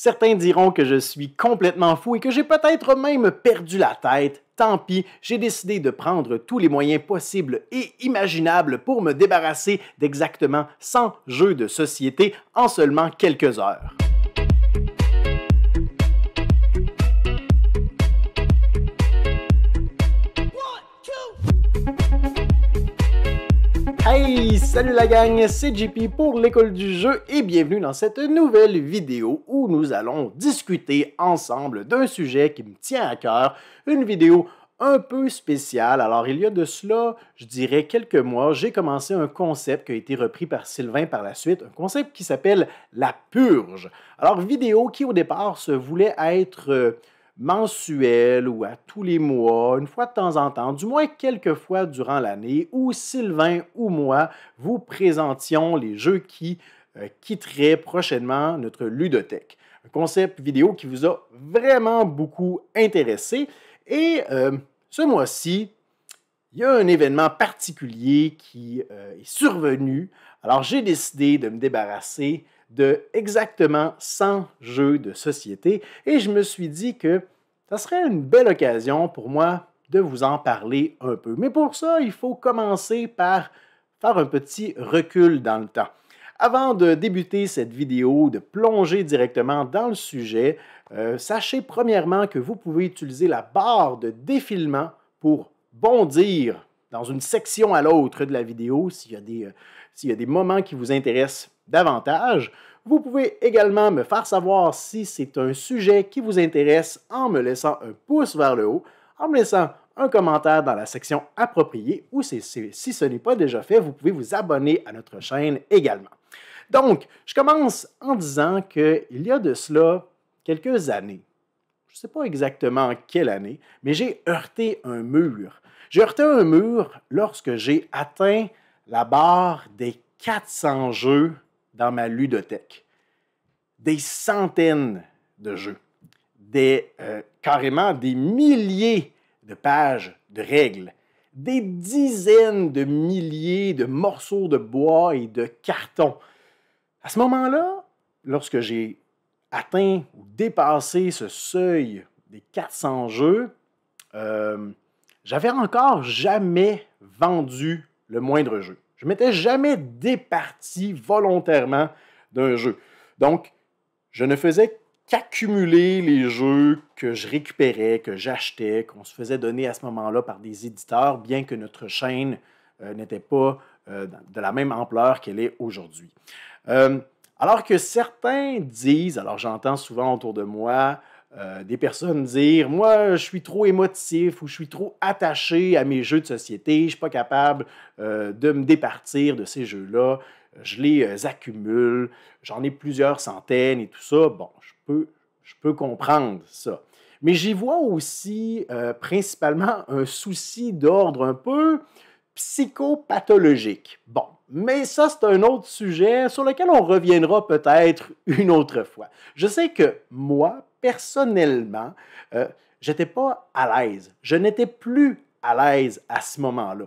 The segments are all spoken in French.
Certains diront que je suis complètement fou et que j'ai peut-être même perdu la tête. Tant pis, j'ai décidé de prendre tous les moyens possibles et imaginables pour me débarrasser d'exactement 100 jeux de société en seulement quelques heures. salut la gang, c'est JP pour l'école du jeu et bienvenue dans cette nouvelle vidéo où nous allons discuter ensemble d'un sujet qui me tient à cœur, une vidéo un peu spéciale. Alors il y a de cela, je dirais quelques mois, j'ai commencé un concept qui a été repris par Sylvain par la suite, un concept qui s'appelle la purge. Alors vidéo qui au départ se voulait être... Euh, mensuel ou à tous les mois, une fois de temps en temps, du moins quelques fois durant l'année, où Sylvain ou moi vous présentions les jeux qui euh, quitteraient prochainement notre ludothèque. Un concept vidéo qui vous a vraiment beaucoup intéressé. Et euh, ce mois-ci, il y a un événement particulier qui euh, est survenu. Alors j'ai décidé de me débarrasser de exactement 100 jeux de société et je me suis dit que ça serait une belle occasion pour moi de vous en parler un peu. Mais pour ça, il faut commencer par faire un petit recul dans le temps. Avant de débuter cette vidéo, de plonger directement dans le sujet, euh, sachez premièrement que vous pouvez utiliser la barre de défilement pour bondir dans une section à l'autre de la vidéo s'il y, a des euh, moments qui vous intéressent davantage. Vous pouvez également me faire savoir si c'est un sujet qui vous intéresse en me laissant un pouce vers le haut, en me laissant un commentaire dans la section appropriée ou si, ce n'est pas déjà fait, vous pouvez vous abonner à notre chaîne également. Donc, je commence en disant qu'il y a de cela quelques années, je ne sais pas exactement quelle année, mais j'ai heurté un mur. J'ai heurté un mur lorsque j'ai atteint la barre des 400 jeux dans ma ludothèque des centaines de jeux, des, euh, carrément des milliers de pages de règles, des dizaines de milliers de morceaux de bois et de carton. À ce moment-là, lorsque j'ai atteint ou dépassé ce seuil des 400 jeux, euh, j'avais encore jamais vendu le moindre jeu. Je ne m'étais jamais départi volontairement d'un jeu. Donc, je ne faisais qu'accumuler les jeux que je récupérais, que j'achetais, qu'on se faisait donner à ce moment-là par des éditeurs, bien que notre chaîne euh, n'était pas euh, de la même ampleur qu'elle est aujourd'hui. Euh, alors que certains disent, alors j'entends souvent autour de moi, euh, des personnes dire Moi, je suis trop émotif ou je suis trop attaché à mes jeux de société, je ne suis pas capable euh, de me départir de ces jeux-là, je les euh, accumule, j'en ai plusieurs centaines et tout ça. Bon, je peux, je peux comprendre ça. Mais j'y vois aussi principalement un souci d'ordre un peu psychopathologique. Bon, mais ça, c'est un autre sujet sur lequel on reviendra peut-être une autre fois. Je sais que moi, personnellement, euh, j'étais pas à l'aise. Je n'étais plus à l'aise à ce moment-là.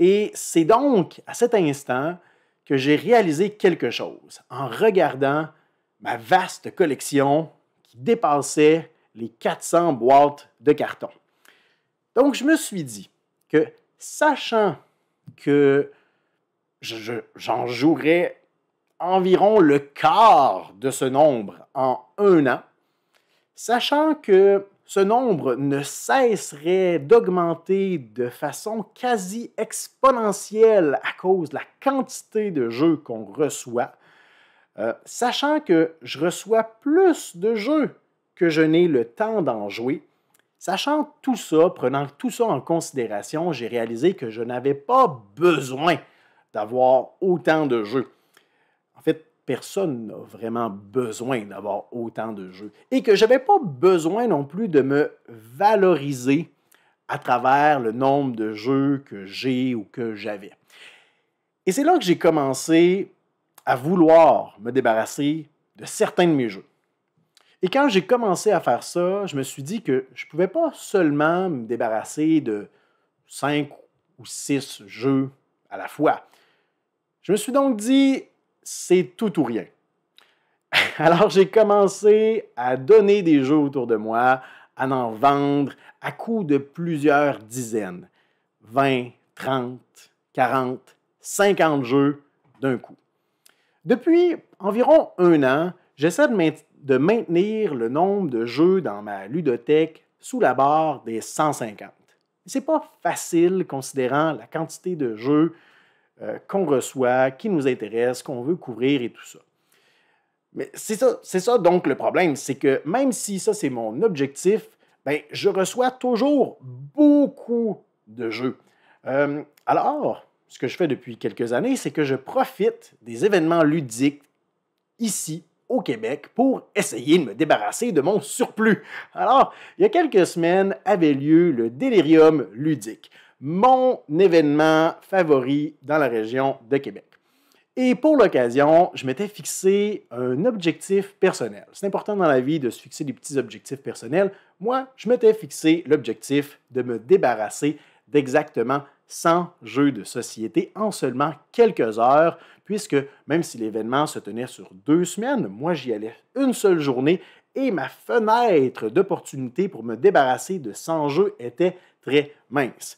Et c'est donc à cet instant que j'ai réalisé quelque chose en regardant ma vaste collection qui dépassait les 400 boîtes de carton. Donc je me suis dit que sachant que j'en jouerais environ le quart de ce nombre en un an, sachant que ce nombre ne cesserait d'augmenter de façon quasi exponentielle à cause de la quantité de jeux qu'on reçoit, euh, sachant que je reçois plus de jeux que je n'ai le temps d'en jouer. Sachant tout ça, prenant tout ça en considération, j'ai réalisé que je n'avais pas besoin d'avoir autant de jeux. En fait, personne n'a vraiment besoin d'avoir autant de jeux. Et que je n'avais pas besoin non plus de me valoriser à travers le nombre de jeux que j'ai ou que j'avais. Et c'est là que j'ai commencé à vouloir me débarrasser de certains de mes jeux. Et quand j'ai commencé à faire ça, je me suis dit que je ne pouvais pas seulement me débarrasser de cinq ou six jeux à la fois. Je me suis donc dit, c'est tout ou rien. Alors j'ai commencé à donner des jeux autour de moi, à en vendre à coût de plusieurs dizaines. 20, 30, 40, 50 jeux d'un coup. Depuis environ un an, j'essaie de maintenir le nombre de jeux dans ma ludothèque sous la barre des 150. n'est pas facile considérant la quantité de jeux euh, qu'on reçoit, qui nous intéresse, qu'on veut couvrir et tout ça. Mais c'est ça, donc le problème, c'est que même si ça c'est mon objectif, ben, je reçois toujours beaucoup de jeux. Euh, alors, ce que je fais depuis quelques années, c'est que je profite des événements ludiques ici au Québec pour essayer de me débarrasser de mon surplus. Alors, il y a quelques semaines avait lieu le délirium ludique mon événement favori dans la région de Québec. Et pour l'occasion, je m'étais fixé un objectif personnel. C'est important dans la vie de se fixer des petits objectifs personnels. Moi, je m'étais fixé l'objectif de me débarrasser d'exactement 100 jeux de société en seulement quelques heures, puisque même si l'événement se tenait sur deux semaines, moi j'y allais une seule journée et ma fenêtre d'opportunité pour me débarrasser de 100 jeux était très mince.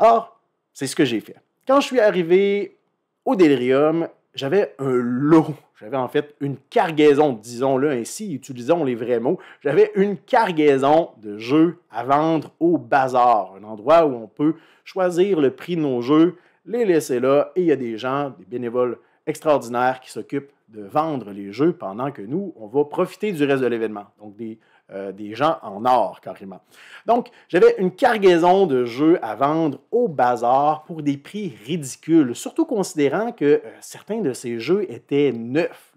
Or, ah, c'est ce que j'ai fait. Quand je suis arrivé au Delirium, j'avais un lot, j'avais en fait une cargaison, disons-le ainsi, utilisons les vrais mots, j'avais une cargaison de jeux à vendre au bazar, un endroit où on peut choisir le prix de nos jeux, les laisser là, et il y a des gens, des bénévoles extraordinaires qui s'occupent de vendre les jeux pendant que nous, on va profiter du reste de l'événement. Donc, des, euh, des gens en or carrément. Donc, j'avais une cargaison de jeux à vendre au bazar pour des prix ridicules, surtout considérant que euh, certains de ces jeux étaient neufs.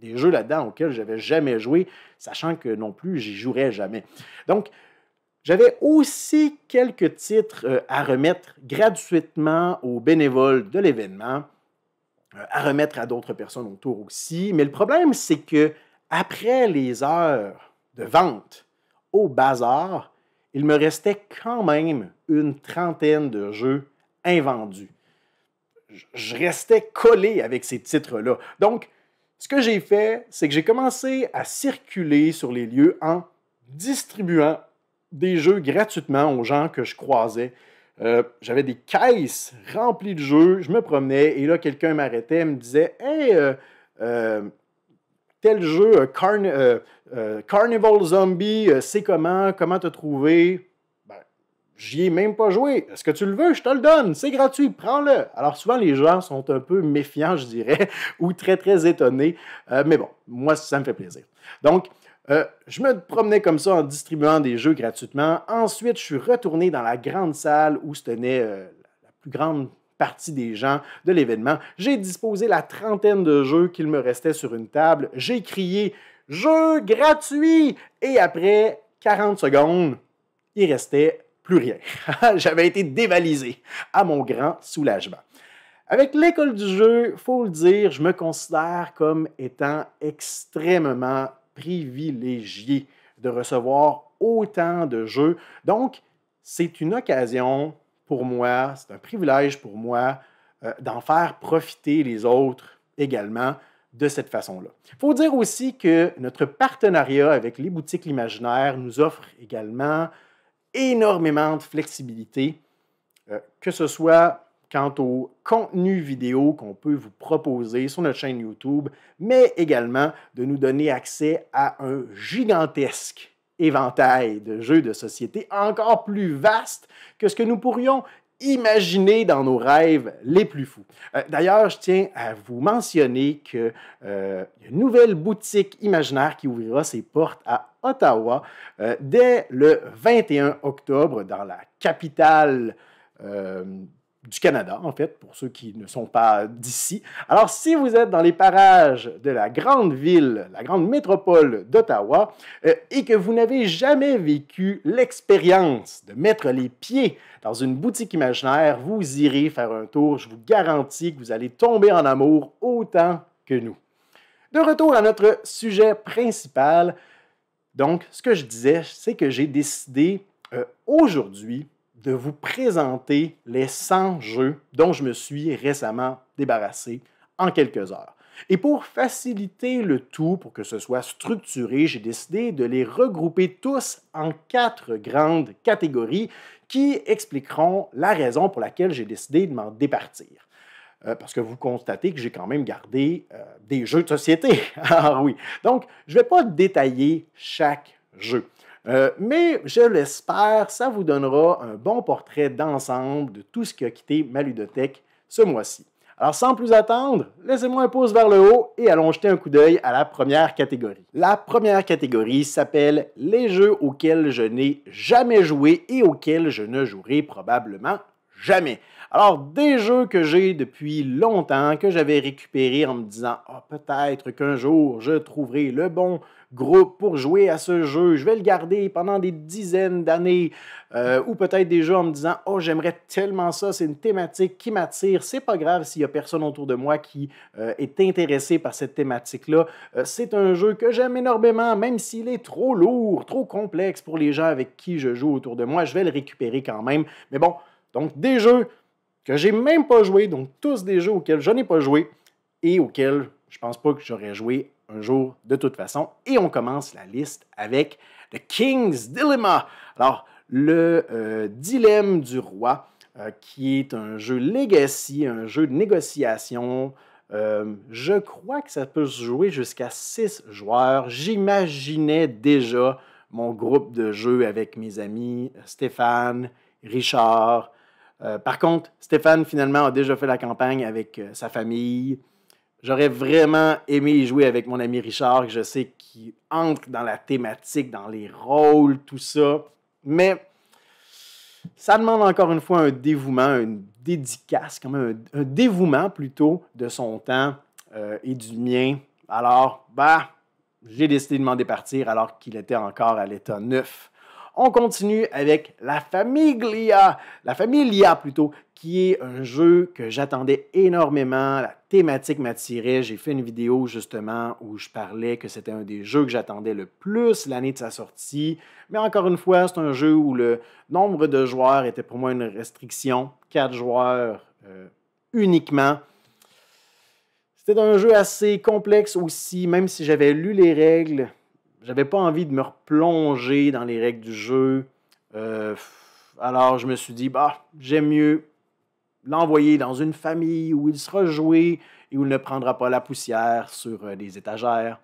Des jeux là-dedans auxquels j'avais jamais joué, sachant que non plus j'y jouerais jamais. Donc, j'avais aussi quelques titres euh, à remettre gratuitement aux bénévoles de l'événement à remettre à d'autres personnes autour aussi. Mais le problème, c'est que après les heures de vente au bazar, il me restait quand même une trentaine de jeux invendus. Je restais collé avec ces titres-là. Donc, ce que j'ai fait, c'est que j'ai commencé à circuler sur les lieux en distribuant des jeux gratuitement aux gens que je croisais. Euh, j'avais des caisses remplies de jeux. Je me promenais et là, quelqu'un m'arrêtait et me disait Hey, euh, euh, tel jeu, Carnival Zombie, c'est comment Comment te trouver ben, J'y ai même pas joué. Est-ce que tu le veux? Je te le donne. C'est gratuit. Prends-le. Alors, souvent, les gens sont un peu méfiants, je dirais, ou très, très étonnés. mais bon, moi, ça me fait plaisir. Donc, euh, je me promenais comme ça en distribuant des jeux gratuitement. Ensuite, je suis retourné dans la grande salle où se tenait euh, la plus grande partie des gens de l'événement. J'ai disposé la trentaine de jeux qu'il me restait sur une table. J'ai crié Jeux gratuit! Et après 40 secondes, il restait plus rien. J'avais été dévalisé à mon grand soulagement. Avec l'école du jeu, faut le dire, je me considère comme étant extrêmement privilégié de recevoir autant de jeux. Donc, c'est une occasion pour moi, c'est un privilège pour moi euh, d'en faire profiter les autres également de cette façon-là. Il faut dire aussi que notre partenariat avec les boutiques imaginaires nous offre également énormément de flexibilité, euh, que ce soit quant au contenu vidéo qu'on peut vous proposer sur notre chaîne YouTube, mais également de nous donner accès à un gigantesque éventail de jeux de société encore plus vaste que ce que nous pourrions imaginer dans nos rêves les plus fous. Euh, d'ailleurs, je tiens à vous mentionner que euh, une nouvelle boutique imaginaire qui ouvrira ses portes à Ottawa euh, dès le 21 octobre dans la capitale du Canada, en fait, pour ceux qui ne sont pas d'ici. Alors, si vous êtes dans les parages de la grande ville, la grande métropole d'Ottawa, euh, et que vous n'avez jamais vécu l'expérience de mettre les pieds dans une boutique imaginaire, vous irez faire un tour. Je vous garantis que vous allez tomber en amour autant que nous. De retour à notre sujet principal, donc, ce que je disais, c'est que j'ai décidé euh, aujourd'hui de vous présenter les 100 jeux dont je me suis récemment débarrassé en quelques heures. Et pour faciliter le tout, pour que ce soit structuré, j'ai décidé de les regrouper tous en quatre grandes catégories qui expliqueront la raison pour laquelle j'ai décidé de m'en départir. Euh, parce que vous constatez que j'ai quand même gardé euh, des jeux de société. ah oui. Donc, je ne vais pas détailler chaque jeu. Euh, mais je l'espère, ça vous donnera un bon portrait d'ensemble de tout ce qui a quitté ma ludothèque ce mois-ci. Alors sans plus attendre, laissez-moi un pouce vers le haut et allons jeter un coup d'œil à la première catégorie. La première catégorie s'appelle les jeux auxquels je n'ai jamais joué et auxquels je ne jouerai probablement jamais. Alors des jeux que j'ai depuis longtemps, que j'avais récupérés en me disant ah, peut-être qu'un jour je trouverai le bon groupe pour jouer à ce jeu. Je vais le garder pendant des dizaines d'années euh, ou peut-être déjà en me disant Oh, j'aimerais tellement ça, c'est une thématique qui m'attire. C'est pas grave s'il y a personne autour de moi qui euh, est intéressé par cette thématique-là. Euh, c'est un jeu que j'aime énormément, même s'il est trop lourd, trop complexe pour les gens avec qui je joue autour de moi. Je vais le récupérer quand même. Mais bon, donc des jeux que j'ai même pas joué, donc tous des jeux auxquels je n'ai pas joué et auxquels je pense pas que j'aurais joué un jour de toute façon. Et on commence la liste avec The King's Dilemma. Alors, le euh, dilemme du roi, euh, qui est un jeu legacy, un jeu de négociation. Euh, je crois que ça peut se jouer jusqu'à six joueurs. J'imaginais déjà mon groupe de jeu avec mes amis Stéphane, Richard. par contre, Stéphane finalement a déjà fait la campagne avec sa famille. J'aurais vraiment aimé y jouer avec mon ami Richard, que je sais qu'il entre dans la thématique, dans les rôles, tout ça. Mais ça demande encore une fois un dévouement, une dédicace, quand même, un, dévouement plutôt de son temps euh, et du mien. Alors, bah, j'ai décidé de m'en départir alors qu'il était encore à l'état neuf. On continue avec la Famiglia. la familia plutôt, qui est un jeu que j'attendais énormément. La thématique m'attirait. J'ai fait une vidéo justement où je parlais que c'était un des jeux que j'attendais le plus l'année de sa sortie. Mais encore une fois, c'est un jeu où le nombre de joueurs était pour moi une restriction. Quatre joueurs euh, uniquement. C'était un jeu assez complexe aussi, même si j'avais lu les règles, j'avais pas envie de me replonger dans les règles du jeu. Euh, alors je me suis dit, bah, j'aime mieux l'envoyer dans une famille où il sera joué et où il ne prendra pas la poussière sur euh, des étagères.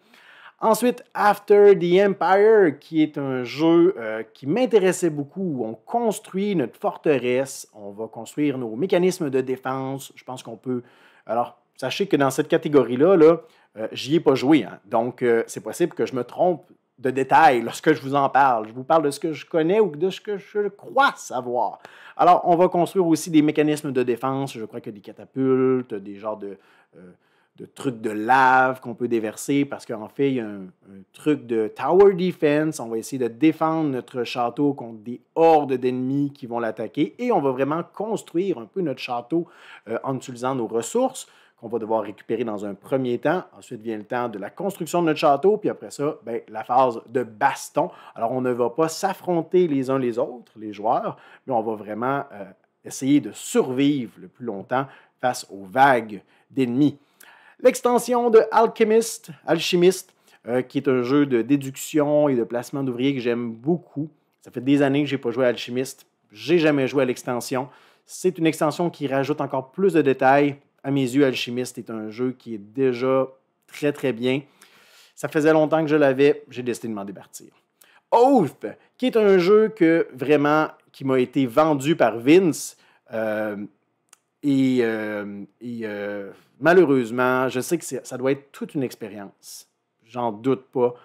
Ensuite, After the Empire, qui est un jeu euh, qui m'intéressait beaucoup. où On construit notre forteresse, on va construire nos mécanismes de défense. Je pense qu'on peut. Alors, sachez que dans cette catégorie-là, là, euh, j'y ai pas joué. Hein. Donc, c'est possible que je me trompe de détails lorsque je vous en parle. Je vous parle de ce que je connais ou de ce que je crois savoir. Alors, on va construire aussi des mécanismes de défense. Je crois que des catapultes, des genres euh, de, trucs de lave qu'on peut déverser parce qu'en fait, il y a un, truc de tower defense. On va essayer de défendre notre château contre des hordes d'ennemis qui vont l'attaquer et on va vraiment construire un peu notre château euh, en utilisant nos ressources qu'on va devoir récupérer dans un premier temps. Ensuite vient le temps de la construction de notre château, puis après ça, ben, la phase de baston. Alors, on ne va pas s'affronter les uns les autres, les joueurs, mais on va vraiment euh, essayer de survivre le plus longtemps face aux vagues d'ennemis. L'extension de Alchemist, Alchimiste, euh, qui est un jeu de déduction et de placement d'ouvriers que j'aime beaucoup. Ça fait des années que je n'ai pas joué à Alchimiste. J'ai jamais joué à l'extension. C'est une extension qui rajoute encore plus de détails, à mes yeux, Alchimiste est un jeu qui est déjà très, très bien. Ça faisait longtemps que je l'avais, j'ai décidé de m'en départir. Oath, qui est un jeu que vraiment, qui m'a été vendu par Vince. Euh, et, euh, euh, malheureusement, je sais que ça doit être toute une expérience. J'en doute pas. Mais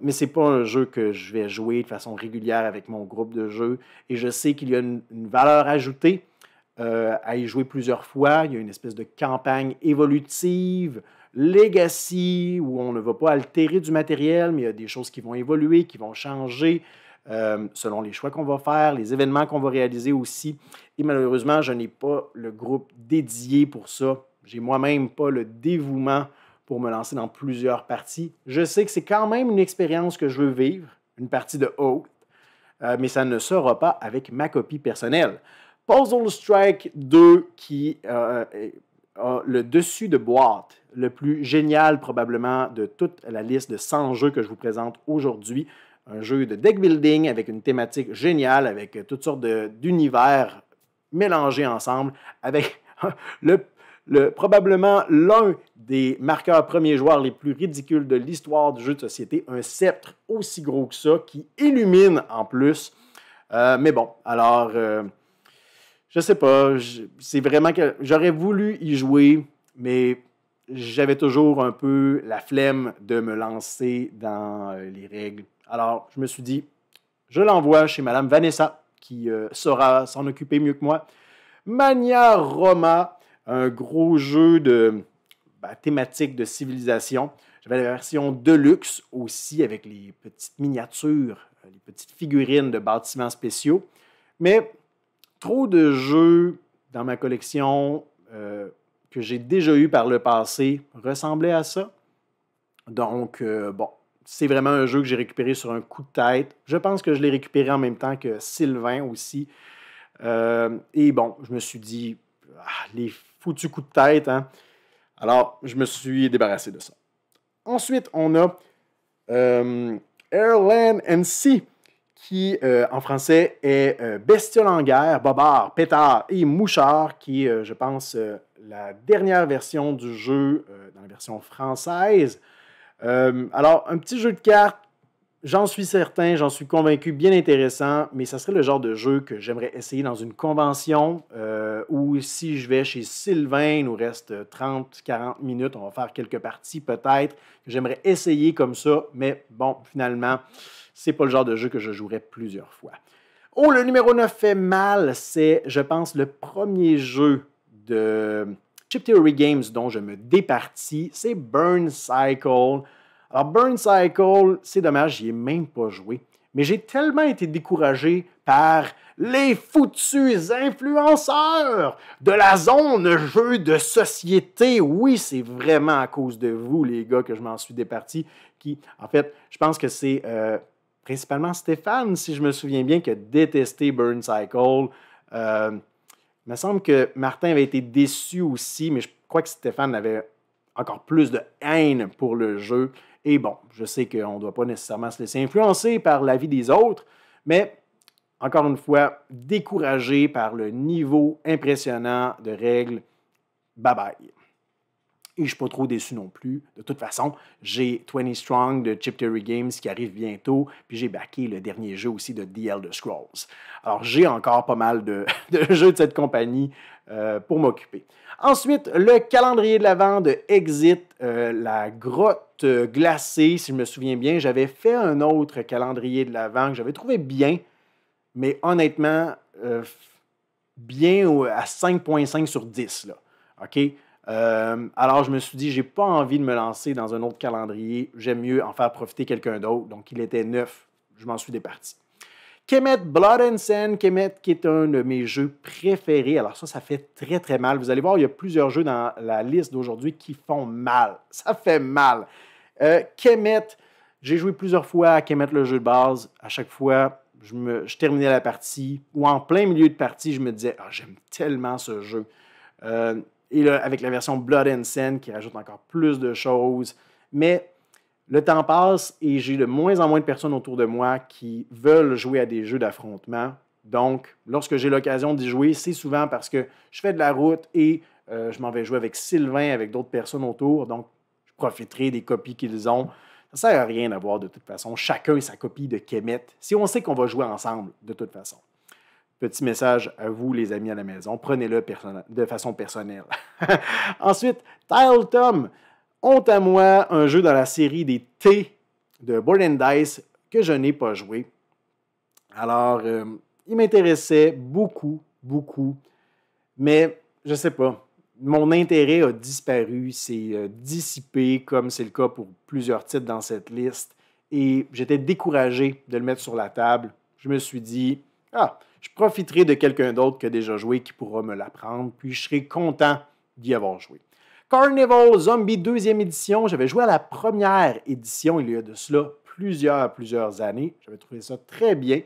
mais c'est pas un jeu que je vais jouer de façon régulière avec mon groupe de jeu. Et je sais qu'il y a une, valeur ajoutée euh, à y jouer plusieurs fois. Il y a une espèce de campagne évolutive, legacy, où on ne va pas altérer du matériel, mais il y a des choses qui vont évoluer, qui vont changer. Euh, selon les choix qu'on va faire, les événements qu'on va réaliser aussi. Et malheureusement, je n'ai pas le groupe dédié pour ça. J'ai moi-même pas le dévouement pour me lancer dans plusieurs parties. Je sais que c'est quand même une expérience que je veux vivre, une partie de haute, euh, mais ça ne sera pas avec ma copie personnelle. Puzzle Strike 2 qui euh, a le dessus de boîte, le plus génial probablement de toute la liste de 100 jeux que je vous présente aujourd'hui. Un jeu de deck building avec une thématique géniale, avec toutes sortes d'univers mélangés ensemble, avec le le, probablement l'un des marqueurs premiers joueurs les plus ridicules de l'histoire du jeu de société, un sceptre aussi gros que ça qui illumine en plus. Euh, mais bon, alors euh, je sais pas. C'est vraiment que j'aurais voulu y jouer, mais j'avais toujours un peu la flemme de me lancer dans euh, les règles. Alors, je me suis dit, je l'envoie chez Madame Vanessa, qui euh, saura s'en occuper mieux que moi. Mania Roma, un gros jeu de bah, thématique de civilisation. J'avais la version Deluxe aussi, avec les petites miniatures, euh, les petites figurines de bâtiments spéciaux. Mais trop de jeux dans ma collection euh, que j'ai déjà eu par le passé ressemblaient à ça. Donc, euh, bon, c'est vraiment un jeu que j'ai récupéré sur un coup de tête. Je pense que je l'ai récupéré en même temps que Sylvain aussi. Euh, et bon, je me suis dit, ah, les foutus coups de tête. Hein? Alors, je me suis débarrassé de ça. Ensuite, on a Airland and Sea qui euh, en français est euh, Bestiole en guerre, Bobard, Pétard et Mouchard, qui est, euh, je pense, la dernière version du jeu dans la version française. alors, un petit jeu de cartes, j'en suis certain, j'en suis convaincu, bien intéressant, mais ça serait le genre de jeu que j'aimerais essayer dans une convention où si je vais chez Sylvain, il nous reste 30-40 minutes, on va faire quelques parties peut-être, que j'aimerais essayer comme ça, mais bon, finalement c'est pas le genre de jeu que je jouerais plusieurs fois. Oh, le numéro 9 fait mal, c'est, je pense, le premier jeu de Chip Theory Games dont je me départis, c'est Burn Cycle. Alors, Burn Cycle, c'est dommage, n'y ai même pas joué. Mais j'ai tellement été découragé par les foutus influenceurs de la zone jeu de société. Oui, c'est vraiment à cause de vous, les gars, que je m'en suis départi. Qui, en fait, je pense que c'est euh, principalement Stéphane, si je me souviens bien, qui a détesté Burn Cycle. Euh, il me semble que Martin avait été déçu aussi, mais je crois que Stéphane avait encore plus de haine pour le jeu. Et bon, je sais qu'on ne doit pas nécessairement se laisser influencer par l'avis des autres, mais encore une fois, découragé par le niveau impressionnant de règles, bye bye et je ne suis pas trop déçu non plus. De toute façon, j'ai 20 Strong de Chip Theory Games qui arrive bientôt, puis j'ai backé le dernier jeu aussi de The de Scrolls. Alors j'ai encore pas mal de, jeux de cette compagnie euh, pour m'occuper. Ensuite, le calendrier de la vente de Exit, euh, la grotte glacée, si je me souviens bien, j'avais fait un autre calendrier de la vente que j'avais trouvé bien, mais honnêtement, euh, bien à 5.5 sur 10. Là. OK? Euh, alors, je me suis dit, j'ai pas envie de me lancer dans un autre calendrier. J'aime mieux en faire profiter quelqu'un d'autre. Donc, il était neuf. Je m'en suis départi. Kemet Blood and Sand, Kemet qui est un de mes jeux préférés. Alors ça, ça fait très très mal. Vous allez voir, il y a plusieurs jeux dans la liste d'aujourd'hui qui font mal. Ça fait mal. Euh, Kemet, j'ai joué plusieurs fois à Kemet le jeu de base. À chaque fois, je, terminais la partie ou en plein milieu de partie, je me disais, ah, j'aime tellement ce jeu. Euh, et avec la version Blood and Sand qui rajoute encore plus de choses. Mais le temps passe et j'ai de moins en moins de personnes autour de moi qui veulent jouer à des jeux d'affrontement. Donc, lorsque j'ai l'occasion d'y jouer, c'est souvent parce que je fais de la route et euh, je m'en vais jouer avec Sylvain, avec d'autres personnes autour. Donc, je profiterai des copies qu'ils ont. Ça ne sert à rien de toute façon chacun sa copie de Kemet si on sait qu'on va jouer ensemble de toute façon. Petit message à vous, les amis à la maison, prenez-le de façon personnelle. Ensuite, Tile Tom, honte à moi, un jeu dans la série des T de Board Dice que je n'ai pas joué. Alors, euh, il m'intéressait beaucoup, beaucoup, mais je ne sais pas. Mon intérêt a disparu, C'est euh, dissipé, comme c'est le cas pour plusieurs titres dans cette liste, et j'étais découragé de le mettre sur la table. Je me suis dit, ah, je profiterai de quelqu'un d'autre qui a déjà joué qui pourra me l'apprendre, puis je serai content d'y avoir joué. Carnival Zombie deuxième édition, j'avais joué à la première édition il y a de cela plusieurs, plusieurs années. J'avais trouvé ça très bien.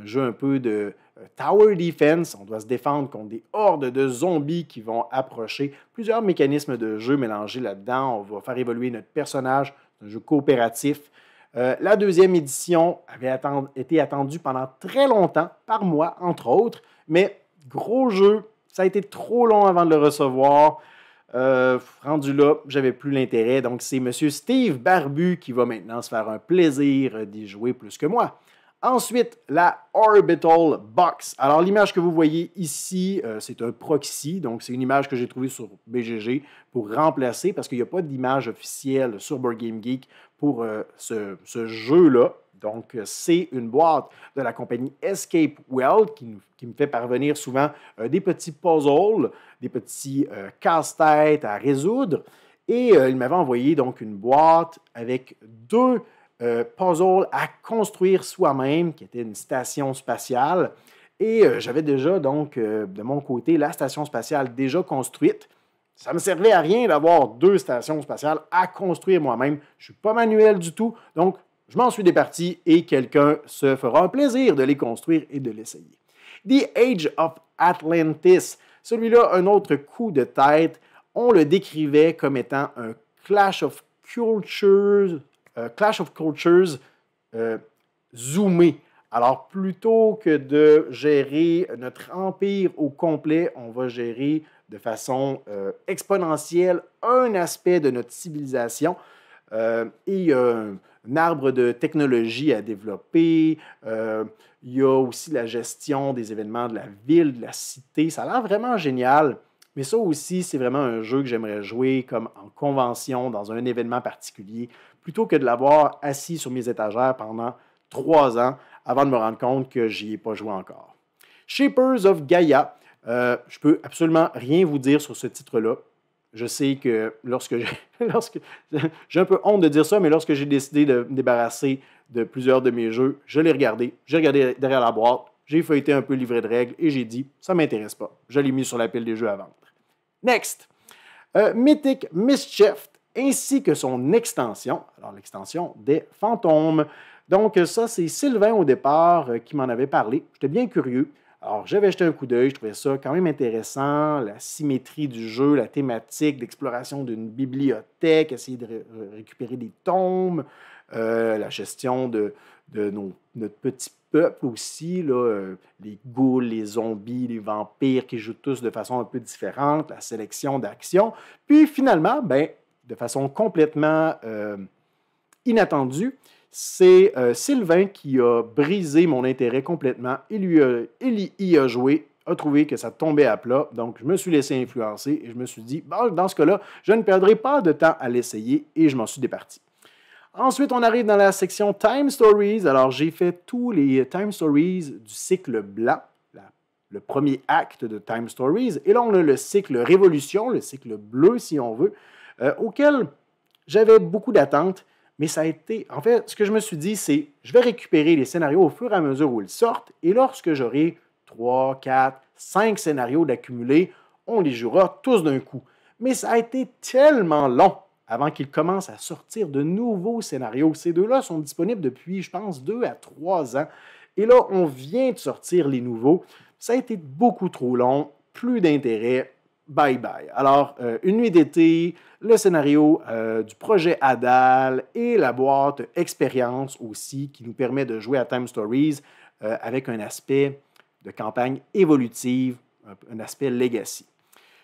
Un jeu un peu de euh, tower defense. On doit se défendre contre des hordes de zombies qui vont approcher. Plusieurs mécanismes de jeu mélangés là-dedans. On va faire évoluer notre personnage. C'est un jeu coopératif. Euh, la deuxième édition avait été attendue pendant très longtemps, par moi, entre autres, mais gros jeu, ça a été trop long avant de le recevoir. Euh, rendu là, j'avais plus l'intérêt. Donc, c'est M. Steve Barbu qui va maintenant se faire un plaisir d'y jouer plus que moi. Ensuite, la Orbital Box. Alors, l'image que vous voyez ici, euh, c'est un proxy. Donc, c'est une image que j'ai trouvée sur BGG pour remplacer, parce qu'il n'y a pas d'image officielle sur Board Geek pour euh, ce, jeu-là. Donc, c'est une boîte de la compagnie Escape World qui, me fait parvenir souvent euh, des petits puzzles, des petits euh, casse-têtes à résoudre. Et il m'avait envoyé donc une boîte avec deux puzzles à construire soi-même, qui était une station spatiale. Et j'avais déjà, donc, de mon côté, la station spatiale déjà construite. Ça me servait à rien d'avoir deux stations spatiales à construire moi-même. Je ne suis pas manuel du tout, donc je m'en suis départi et quelqu'un se fera un plaisir de les construire et de l'essayer. The Age of Atlantis, celui-là, un autre coup de tête. On le décrivait comme étant un clash of cultures, euh, clash of cultures euh, zoomé alors, plutôt que de gérer notre empire au complet, on va gérer de façon euh, exponentielle un aspect de notre civilisation. Euh, et il y a un, arbre de technologie à développer. Euh, il y a aussi la gestion des événements de la ville, de la cité. Ça a l'air vraiment génial. Mais ça aussi, c'est vraiment un jeu que j'aimerais jouer comme en convention, dans un événement particulier, plutôt que de l'avoir assis sur mes étagères pendant trois ans avant de me rendre compte que j'y ai pas joué encore. Shapers of Gaia, Je euh, je peux absolument rien vous dire sur ce titre-là. Je sais que lorsque j'ai, lorsque, j'ai un peu honte de dire ça, mais lorsque j'ai décidé de me débarrasser de plusieurs de mes jeux, je l'ai regardé, j'ai regardé derrière la boîte, j'ai feuilleté un peu le livret de règles et j'ai dit, ça m'intéresse pas. Je l'ai mis sur la pile des jeux à vendre. Next, euh, Mythic Mischief ainsi que son extension, alors l'extension des fantômes. Donc, ça, c'est Sylvain au départ euh, qui m'en avait parlé. J'étais bien curieux. Alors, j'avais jeté un coup d'œil, je trouvais ça quand même intéressant, la symétrie du jeu, la thématique, d'exploration d'une bibliothèque, essayer de récupérer des tombes, euh, la gestion de, notre petit peuple aussi, là, euh, les ghouls, les zombies, les vampires qui jouent tous de façon un peu différente, la sélection d'actions. Puis finalement, ben, de façon complètement inattendue, c'est euh, Sylvain qui a brisé mon intérêt complètement. Il, lui y a joué, a trouvé que ça tombait à plat. Donc, je me suis laissé influencer et je me suis dit, dans ce cas-là, je ne perdrai pas de temps à l'essayer et je m'en suis départi. Ensuite, on arrive dans la section Time Stories. Alors, j'ai fait tous les Time Stories du cycle blanc, le premier acte de Time Stories. Et là, on a le cycle Révolution, le cycle bleu, si on veut, euh, auquel j'avais beaucoup d'attentes. Mais ça a été. En fait, ce que je me suis dit, c'est je vais récupérer les scénarios au fur et à mesure où ils sortent. Et lorsque j'aurai 3, 4, 5 scénarios d'accumuler, on les jouera tous d'un coup. Mais ça a été tellement long avant qu'ils commencent à sortir de nouveaux scénarios. Ces deux-là sont disponibles depuis, je pense, 2 à 3 ans. Et là, on vient de sortir les nouveaux. Ça a été beaucoup trop long, plus d'intérêt, Bye Bye. Alors, euh, Une nuit d'été, le scénario euh, du projet Adal et la boîte Expérience aussi, qui nous permet de jouer à Time Stories euh, avec un aspect de campagne évolutive, un, aspect legacy.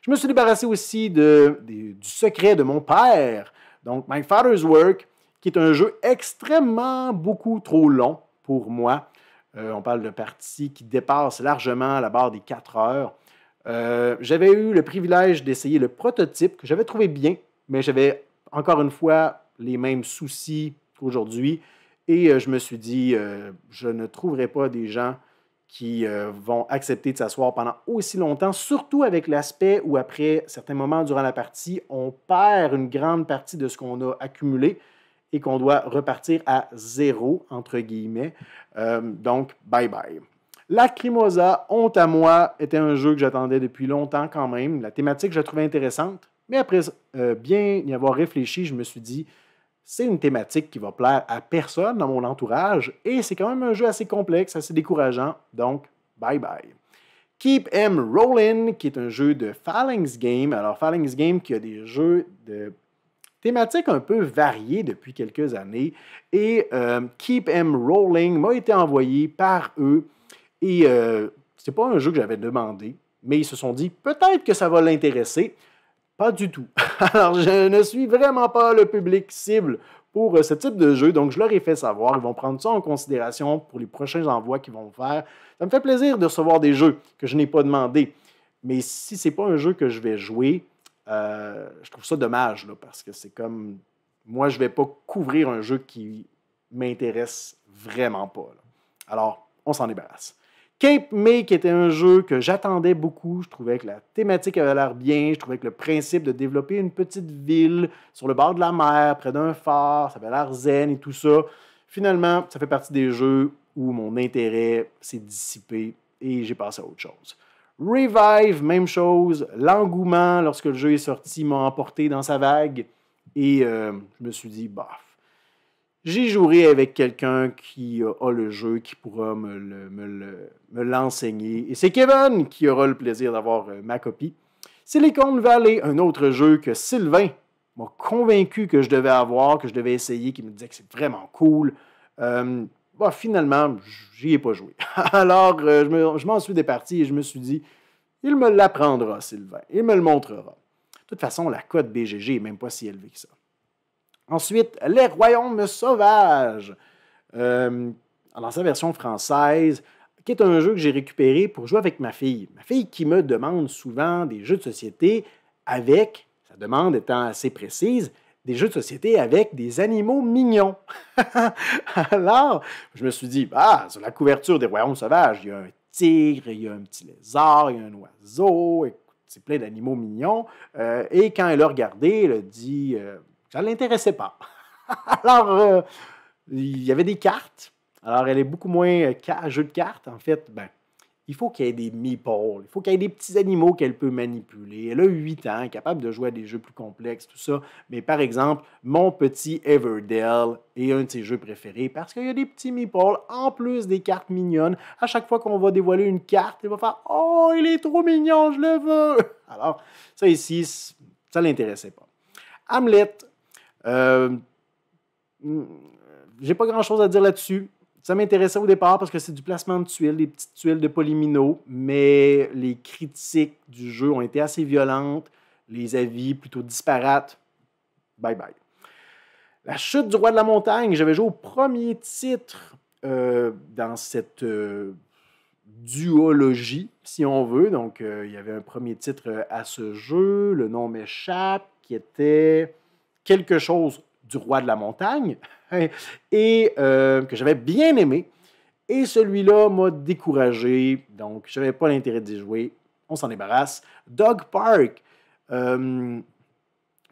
Je me suis débarrassé aussi du secret de mon père, donc My Father's Work, qui est un jeu extrêmement beaucoup trop long pour moi. on parle de parties qui dépasse largement la barre des 4 heures. Euh, j'avais eu le privilège d'essayer le prototype que j'avais trouvé bien, mais j'avais encore une fois les mêmes soucis qu'aujourd'hui. Et euh, je me suis dit, euh, je ne trouverai pas des gens qui vont accepter de s'asseoir pendant aussi longtemps, surtout avec l'aspect où après certains moments durant la partie, on perd une grande partie de ce qu'on a accumulé et qu'on doit repartir à zéro, entre guillemets. donc, bye bye. Lacrimosa, Honte à moi, était un jeu que j'attendais depuis longtemps quand même. La thématique, je trouvais intéressante. Mais après euh, bien y avoir réfléchi, je me suis dit, c'est une thématique qui va plaire à personne dans mon entourage et c'est quand même un jeu assez complexe, assez décourageant. Donc, bye bye. Keep M Rollin, qui est un jeu de Phalanx Game. Alors, Phalanx Game qui a des jeux de thématiques un peu variées depuis quelques années. Et euh, Keep M Rolling m'a été envoyé par eux et euh, c'est pas un jeu que j'avais demandé, mais ils se sont dit peut-être que ça va l'intéresser. Pas du tout. Alors, je ne suis vraiment pas le public cible pour euh, ce type de jeu, donc je leur ai fait savoir. Ils vont prendre ça en considération pour les prochains envois qu'ils vont faire. Ça me fait plaisir de recevoir des jeux que je n'ai pas demandé. Mais si ce n'est pas un jeu que je vais jouer, euh, je trouve ça dommage, parce que c'est comme. Moi, je ne vais pas couvrir un jeu qui m'intéresse vraiment pas. Alors, on s'en débarrasse. Cape May, qui était un jeu que j'attendais beaucoup. Je trouvais que la thématique avait l'air bien. Je trouvais que le principe de développer une petite ville sur le bord de la mer, près d'un phare, ça avait l'air zen et tout ça. Finalement, ça fait partie des jeux où mon intérêt s'est dissipé et j'ai passé à autre chose. Revive, même chose. L'engouement, lorsque le jeu est sorti, m'a emporté dans sa vague. Et euh, je me suis dit, bah, J'y jouerai avec quelqu'un qui a le jeu, qui pourra me, l'enseigner. Et c'est Kevin qui aura le plaisir d'avoir euh, ma copie. Silicon Valley, un autre jeu que Sylvain m'a convaincu que je devais avoir, que je devais essayer, qui me disait que c'est vraiment cool. Finalement, euh, bah, finalement, j'y ai pas joué. Alors, euh, je m'en suis départi et je me suis dit, il me l'apprendra, Sylvain. Il me le montrera. De toute façon, la cote BGG n'est même pas si élevée que ça. Ensuite, Les Royaumes Sauvages, euh, dans sa version française, qui est un jeu que j'ai récupéré pour jouer avec ma fille. Ma fille qui me demande souvent des jeux de société avec, sa demande étant assez précise, des jeux de société avec des animaux mignons. Alors, je me suis dit, bah, sur la couverture des Royaumes Sauvages, il y a un tigre, il y a un petit lézard, il y a un oiseau, c'est plein d'animaux mignons. Euh, et quand elle a regardé, elle a dit, euh, ça ne l'intéressait pas. Alors, euh, il y avait des cartes. Alors, elle est beaucoup moins euh, jeu de cartes. En fait, ben, il faut qu'il y ait des meeples, il faut qu'il y ait des petits animaux qu'elle peut manipuler. Elle a 8 ans, capable de jouer à des jeux plus complexes, tout ça. Mais par exemple, mon petit Everdell est un de ses jeux préférés parce qu'il y a des petits meeples en plus des cartes mignonnes. À chaque fois qu'on va dévoiler une carte, elle va faire Oh, il est trop mignon, je le veux! Alors, ça ici, ça ne l'intéressait pas. Hamlet, euh, j'ai pas grand-chose à dire là-dessus. Ça m'intéressait au départ parce que c'est du placement de tuiles, des petites tuiles de Polymino, mais les critiques du jeu ont été assez violentes, les avis plutôt disparates. Bye bye. La chute du roi de la montagne, j'avais joué au premier titre euh, dans cette euh, duologie, si on veut. Donc, il y avait un premier titre à ce jeu, le nom m'échappe, qui était quelque chose du roi de la montagne et euh, que j'avais bien aimé. Et celui-là m'a découragé, donc je n'avais pas l'intérêt d'y jouer. On s'en débarrasse. Dog Park, euh,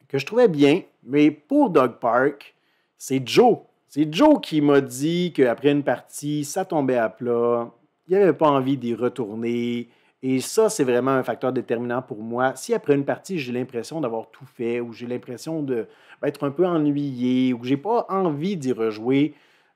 que je trouvais bien, mais pour Dog Park, c'est Joe. C'est Joe qui m'a dit qu'après une partie, ça tombait à plat. Il n'avait pas envie d'y retourner. Et ça, c'est vraiment un facteur déterminant pour moi. Si après une partie, j'ai l'impression d'avoir tout fait ou j'ai l'impression d'être ben, un peu ennuyé ou que j'ai pas envie d'y rejouer,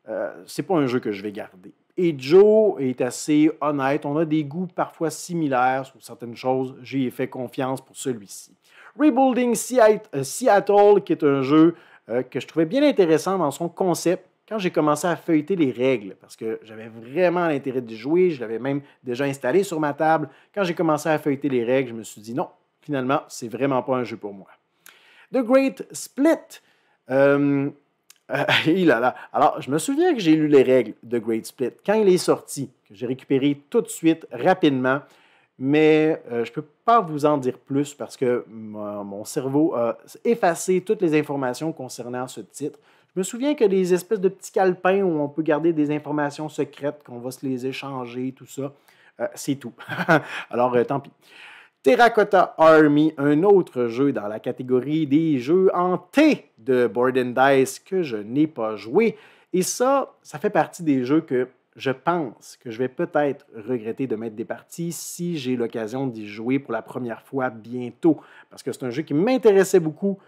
euh, c'est pas un jeu que je vais garder. Et Joe est assez honnête. On a des goûts parfois similaires sur certaines choses. J'y ai fait confiance pour celui-ci. Rebuilding Seattle, qui est un jeu euh, que je trouvais bien intéressant dans son concept quand j'ai commencé à feuilleter les règles, parce que j'avais vraiment l'intérêt de jouer, je l'avais même déjà installé sur ma table, quand j'ai commencé à feuilleter les règles, je me suis dit non, finalement, c'est vraiment pas un jeu pour moi. The Great Split. Euh, euh, Alors, je me souviens que j'ai lu les règles de The Great Split quand il est sorti, que j'ai récupéré tout de suite, rapidement, mais euh, je ne peux pas vous en dire plus parce que mon cerveau a effacé toutes les informations concernant ce titre. Je me souviens que les espèces de petits calepins où on peut garder des informations secrètes, qu'on va se les échanger, tout ça. Euh, c'est tout. Alors, euh, tant pis. Terracotta Army, un autre jeu dans la catégorie des jeux en T de Board and Dice que je n'ai pas joué. Et ça, ça fait partie des jeux que je pense que je vais peut-être regretter de mettre des parties si j'ai l'occasion d'y jouer pour la première fois bientôt. Parce que c'est un jeu qui m'intéressait beaucoup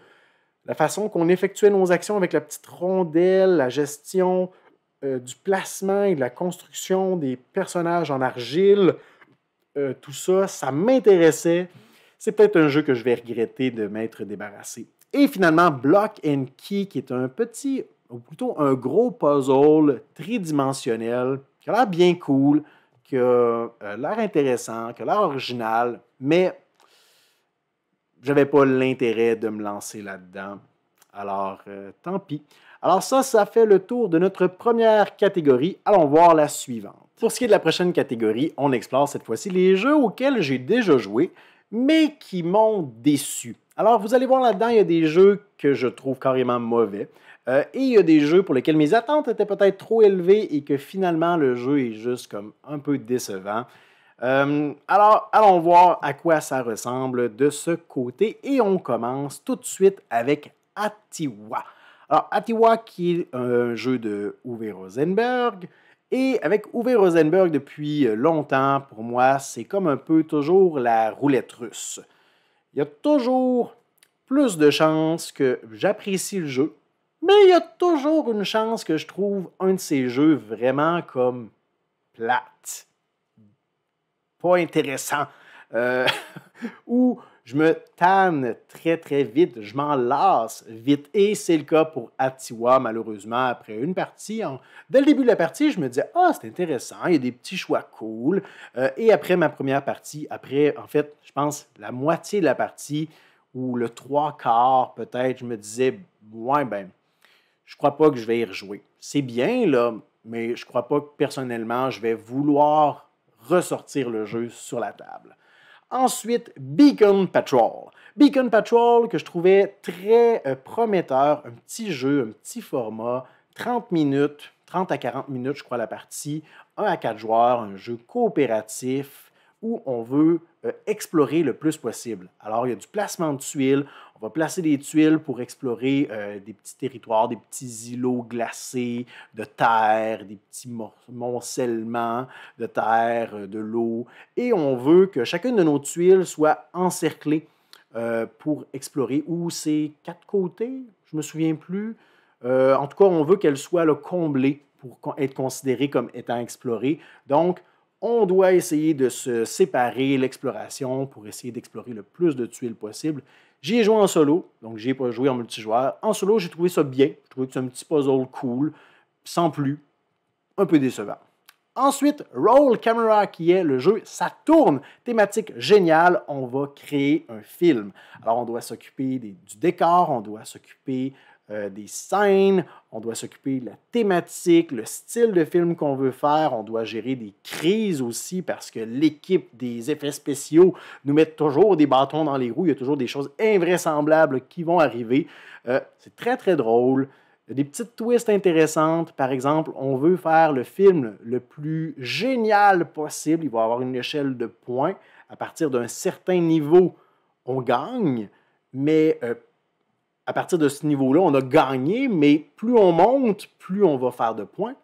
la façon qu'on effectuait nos actions avec la petite rondelle, la gestion euh, du placement et de la construction des personnages en argile, euh, tout ça, ça m'intéressait. C'est peut-être un jeu que je vais regretter de m'être débarrassé. Et finalement, Block and Key, qui est un petit, ou plutôt un gros puzzle tridimensionnel, qui a l'air bien cool, qui a euh, l'air intéressant, qui a l'air original, mais j'avais pas l'intérêt de me lancer là-dedans. Alors, euh, tant pis. Alors ça, ça fait le tour de notre première catégorie. Allons voir la suivante. Pour ce qui est de la prochaine catégorie, on explore cette fois-ci les jeux auxquels j'ai déjà joué, mais qui m'ont déçu. Alors, vous allez voir là-dedans, il y a des jeux que je trouve carrément mauvais. Euh, et il y a des jeux pour lesquels mes attentes étaient peut-être trop élevées et que finalement le jeu est juste comme un peu décevant. Euh, alors, allons voir à quoi ça ressemble de ce côté et on commence tout de suite avec Atiwa. Alors, Atiwa qui est un jeu de Uwe Rosenberg. Et avec Uwe Rosenberg depuis longtemps, pour moi, c'est comme un peu toujours la roulette russe. Il y a toujours plus de chances que j'apprécie le jeu, mais il y a toujours une chance que je trouve un de ces jeux vraiment comme plate pas intéressant. Euh, où je me tanne très, très vite, je m'en lasse vite. Et c'est le cas pour Atiwa, malheureusement, après une partie. En... Dès le début de la partie, je me disais, ah, c'est intéressant, il y a des petits choix cool. Euh, et après ma première partie, après, en fait, je pense, la moitié de la partie, ou le trois quarts peut-être, je me disais, ouais, ben, je crois pas que je vais y rejouer. C'est bien, là, mais je crois pas que personnellement, je vais vouloir ressortir le jeu sur la table. Ensuite, Beacon Patrol. Beacon Patrol que je trouvais très euh, prometteur, un petit jeu, un petit format, 30 minutes, 30 à 40 minutes, je crois, la partie, Un à 4 joueurs, un jeu coopératif, où on veut euh, explorer le plus possible. Alors, il y a du placement de tuiles. On va placer des tuiles pour explorer euh, des petits territoires, des petits îlots glacés de terre, des petits moncellements de terre, euh, de l'eau. Et on veut que chacune de nos tuiles soit encerclée pour explorer Où ces quatre côtés, je me souviens plus. en tout cas, on veut qu'elle soit le comblée pour être considérée comme étant explorée. Donc, on doit essayer de se séparer l'exploration pour essayer d'explorer le plus de tuiles possible. J'y ai joué en solo, donc j'ai pas joué en multijoueur. En solo, j'ai trouvé ça bien. J'ai trouvé que c'est un petit puzzle cool, sans plus, un peu décevant. Ensuite, Roll Camera, qui est le jeu, ça tourne. Thématique géniale, on va créer un film. Alors, on doit s'occuper du décor, on doit s'occuper euh, des scènes, on doit s'occuper de la thématique, le style de film qu'on veut faire, on doit gérer des crises aussi parce que l'équipe des effets spéciaux nous met toujours des bâtons dans les roues, il y a toujours des choses invraisemblables qui vont arriver. Euh, c'est très très drôle. des petites twists intéressantes. Par exemple, on veut faire le film le plus génial possible. Il va avoir une échelle de points. À partir d'un certain niveau, on gagne, mais euh, à partir de ce niveau-là, on a gagné, mais plus on monte, plus on va faire de points.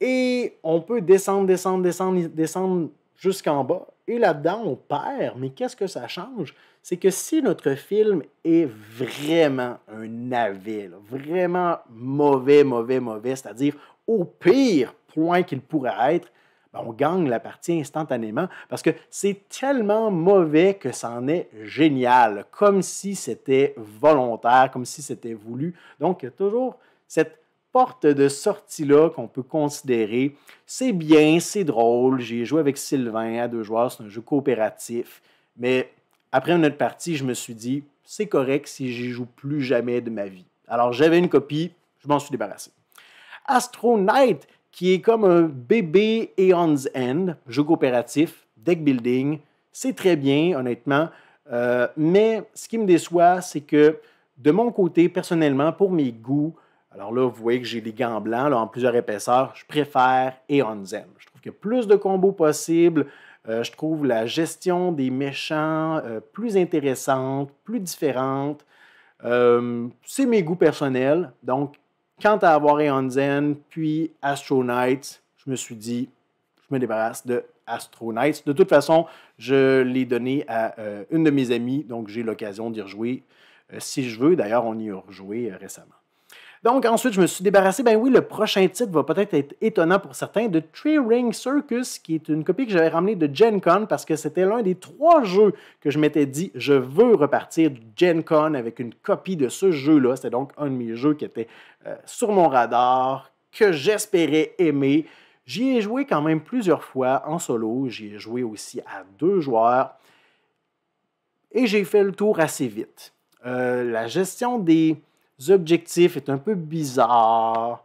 Et on peut descendre, descendre, descendre, descendre jusqu'en bas. Et là-dedans, on perd. Mais qu'est-ce que ça change? C'est que si notre film est vraiment un navet, vraiment mauvais, mauvais, mauvais, c'est-à-dire au pire point qu'il pourrait être, on gagne la partie instantanément parce que c'est tellement mauvais que ça en est génial, comme si c'était volontaire, comme si c'était voulu. Donc, il y a toujours cette porte de sortie-là qu'on peut considérer. C'est bien, c'est drôle. J'ai joué avec Sylvain à deux joueurs, c'est un jeu coopératif. Mais après une autre partie, je me suis dit, c'est correct si j'y joue plus jamais de ma vie. Alors j'avais une copie, je m'en suis débarrassé. Astro Knight, qui est comme un bébé Aeon's End, jeu coopératif, deck building. C'est très bien, honnêtement. Euh, mais ce qui me déçoit, c'est que de mon côté, personnellement, pour mes goûts, alors là, vous voyez que j'ai des gants blancs en plusieurs épaisseurs, je préfère Aeon's End. Je trouve qu'il y a plus de combos possibles. Euh, je trouve la gestion des méchants euh, plus intéressante, plus différente. c'est mes goûts personnels. Donc, Quant à avoir Zen, puis Astro Knight, je me suis dit, je me débarrasse de Astro Knight. De toute façon, je l'ai donné à euh, une de mes amies, donc j'ai l'occasion d'y rejouer euh, si je veux. D'ailleurs, on y a rejoué euh, récemment. Donc ensuite, je me suis débarrassé, ben oui, le prochain titre va peut-être être étonnant pour certains, de Tree Ring Circus, qui est une copie que j'avais ramenée de Gen Con parce que c'était l'un des trois jeux que je m'étais dit, je veux repartir du Gen Con avec une copie de ce jeu-là. C'était donc un de mes jeux qui était euh, sur mon radar, que j'espérais aimer. J'y ai joué quand même plusieurs fois en solo, j'y ai joué aussi à deux joueurs et j'ai fait le tour assez vite. Euh, la gestion des objectifs est un peu bizarre.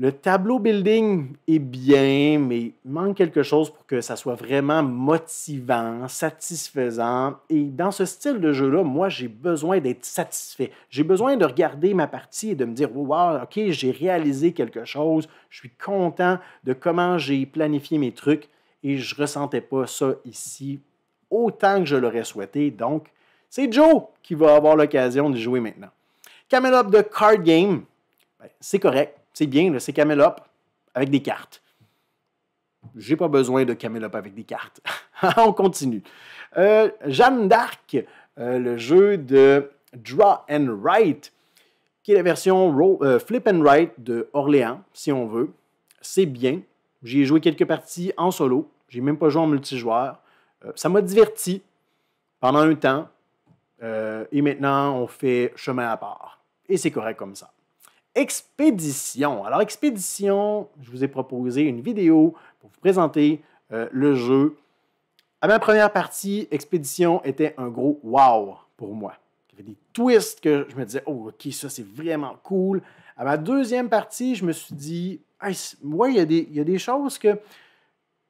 Le tableau building est bien, mais il manque quelque chose pour que ça soit vraiment motivant, satisfaisant. Et dans ce style de jeu-là, moi, j'ai besoin d'être satisfait. J'ai besoin de regarder ma partie et de me dire, wow, OK, j'ai réalisé quelque chose, je suis content de comment j'ai planifié mes trucs et je ne ressentais pas ça ici autant que je l'aurais souhaité. Donc, c'est Joe qui va avoir l'occasion de jouer maintenant. Camelop de card game, ben, c'est correct, c'est bien, c'est Camelop avec des cartes. J'ai pas besoin de Camelop avec des cartes. On continue. Euh, Jeanne d'Arc, euh, le jeu de Draw and Write, qui est la version euh, Flip and Write de Orléans, si on veut. C'est bien. J'y ai joué quelques parties en solo. J'ai même pas joué en multijoueur. ça m'a diverti pendant un temps. et maintenant, on fait chemin à part et c'est correct comme ça. Expédition. Alors, Expédition, je vous ai proposé une vidéo pour vous présenter euh, le jeu. À ma première partie, Expédition était un gros wow pour moi. Il y avait des twists que je me disais, oh, ok, ça c'est vraiment cool. À ma deuxième partie, je me suis dit, Moi, il y, y, a des choses que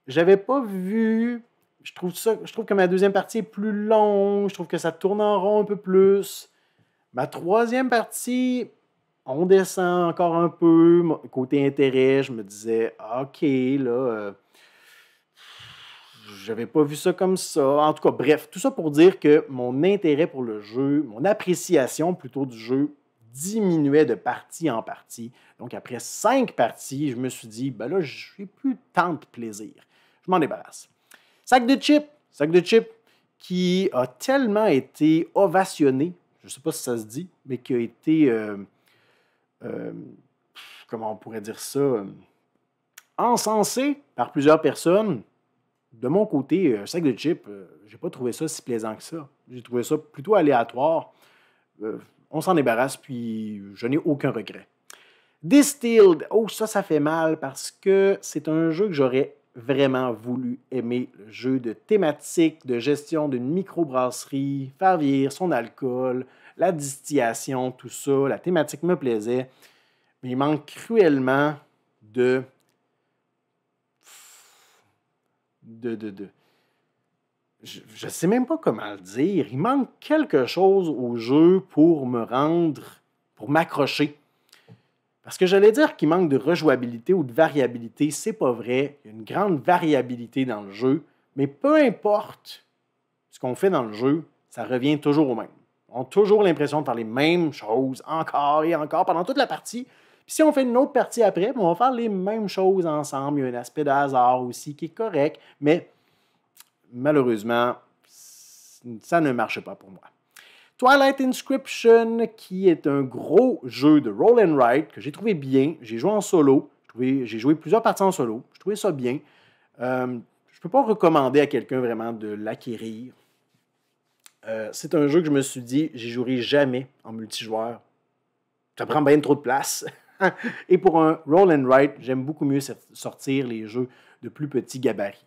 j'avais pas vues. Je trouve, ça, je trouve que ma deuxième partie est plus longue, je trouve que ça tourne en rond un peu plus. Ma troisième partie, on descend encore un peu. Côté intérêt, je me disais, OK, là, euh, j'avais pas vu ça comme ça. En tout cas, bref, tout ça pour dire que mon intérêt pour le jeu, mon appréciation plutôt du jeu, diminuait de partie en partie. Donc, après cinq parties, je me suis dit, ben là, je n'ai plus tant de plaisir. Je m'en débarrasse. Sac de chips, sac de chips qui a tellement été ovationné je ne sais pas si ça se dit, mais qui a été, euh, euh, comment on pourrait dire ça, euh, encensé par plusieurs personnes. De mon côté, un sac de chips, j'ai pas trouvé ça si plaisant que ça. J'ai trouvé ça plutôt aléatoire. on s'en débarrasse, puis je n'ai aucun regret. Distilled, oh ça, ça fait mal parce que c'est un jeu que j'aurais vraiment voulu aimer le jeu de thématique, de gestion d'une microbrasserie, faire vivre son alcool, la distillation, tout ça. La thématique me plaisait. Mais il manque cruellement de. de. de. de... Je ne sais même pas comment le dire. Il manque quelque chose au jeu pour me rendre, pour m'accrocher. Parce que j'allais dire qu'il manque de rejouabilité ou de variabilité, c'est pas vrai. Il y a une grande variabilité dans le jeu, mais peu importe ce qu'on fait dans le jeu, ça revient toujours au même. On a toujours l'impression de faire les mêmes choses encore et encore pendant toute la partie. Puis si on fait une autre partie après, ben, on va faire les mêmes choses ensemble. Il y a un aspect de hasard aussi qui est correct, mais malheureusement, ça ne marche pas pour moi. Twilight Inscription, qui est un gros jeu de roll and write que j'ai trouvé bien. J'ai joué en solo. J'ai joué plusieurs parties en solo. Je trouvais ça bien. Euh, je ne peux pas recommander à quelqu'un vraiment de l'acquérir. Euh, c'est un jeu que je me suis dit, j'y jouerai jamais en multijoueur. Ça prend bien trop de place. Et pour un roll and write, j'aime beaucoup mieux sortir les jeux de plus petits gabarits.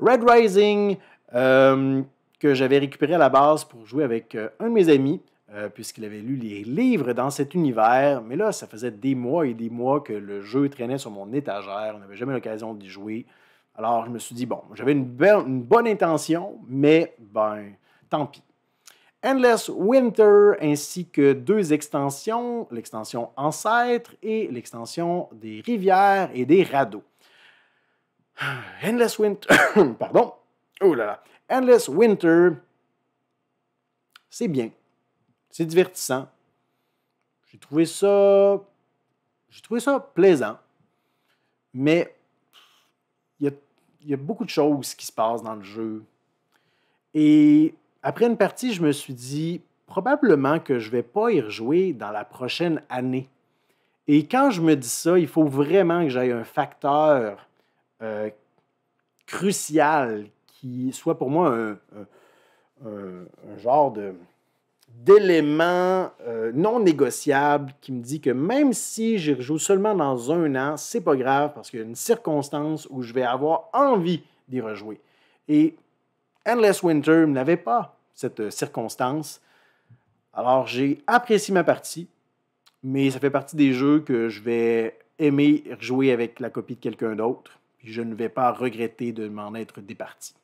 Red Rising, euh, que j'avais récupéré à la base pour jouer avec euh, un de mes amis, euh, puisqu'il avait lu les livres dans cet univers. Mais là, ça faisait des mois et des mois que le jeu traînait sur mon étagère. On n'avait jamais l'occasion d'y jouer. Alors, je me suis dit, bon, j'avais une, une bonne intention, mais ben, tant pis. Endless Winter ainsi que deux extensions, l'extension Ancêtre et l'extension des rivières et des radeaux. Endless Winter, pardon, oh là là, Endless Winter, c'est bien. C'est divertissant. J'ai trouvé ça. J'ai trouvé ça plaisant. Mais il y, a, beaucoup de choses qui se passent dans le jeu. Et après une partie, je me suis dit probablement que je ne vais pas y rejouer dans la prochaine année. Et quand je me dis ça, il faut vraiment que j'aille un facteur euh, crucial soit pour moi un, genre d'élément euh, non négociable qui me dit que même si j'y rejoue seulement dans un an, c'est pas grave parce qu'il y a une circonstance où je vais avoir envie d'y rejouer. Et Endless Winter n'avait pas cette circonstance. Alors j'ai apprécié ma partie, mais ça fait partie des jeux que je vais aimer rejouer avec la copie de quelqu'un d'autre. je ne vais pas regretter de m'en être départi.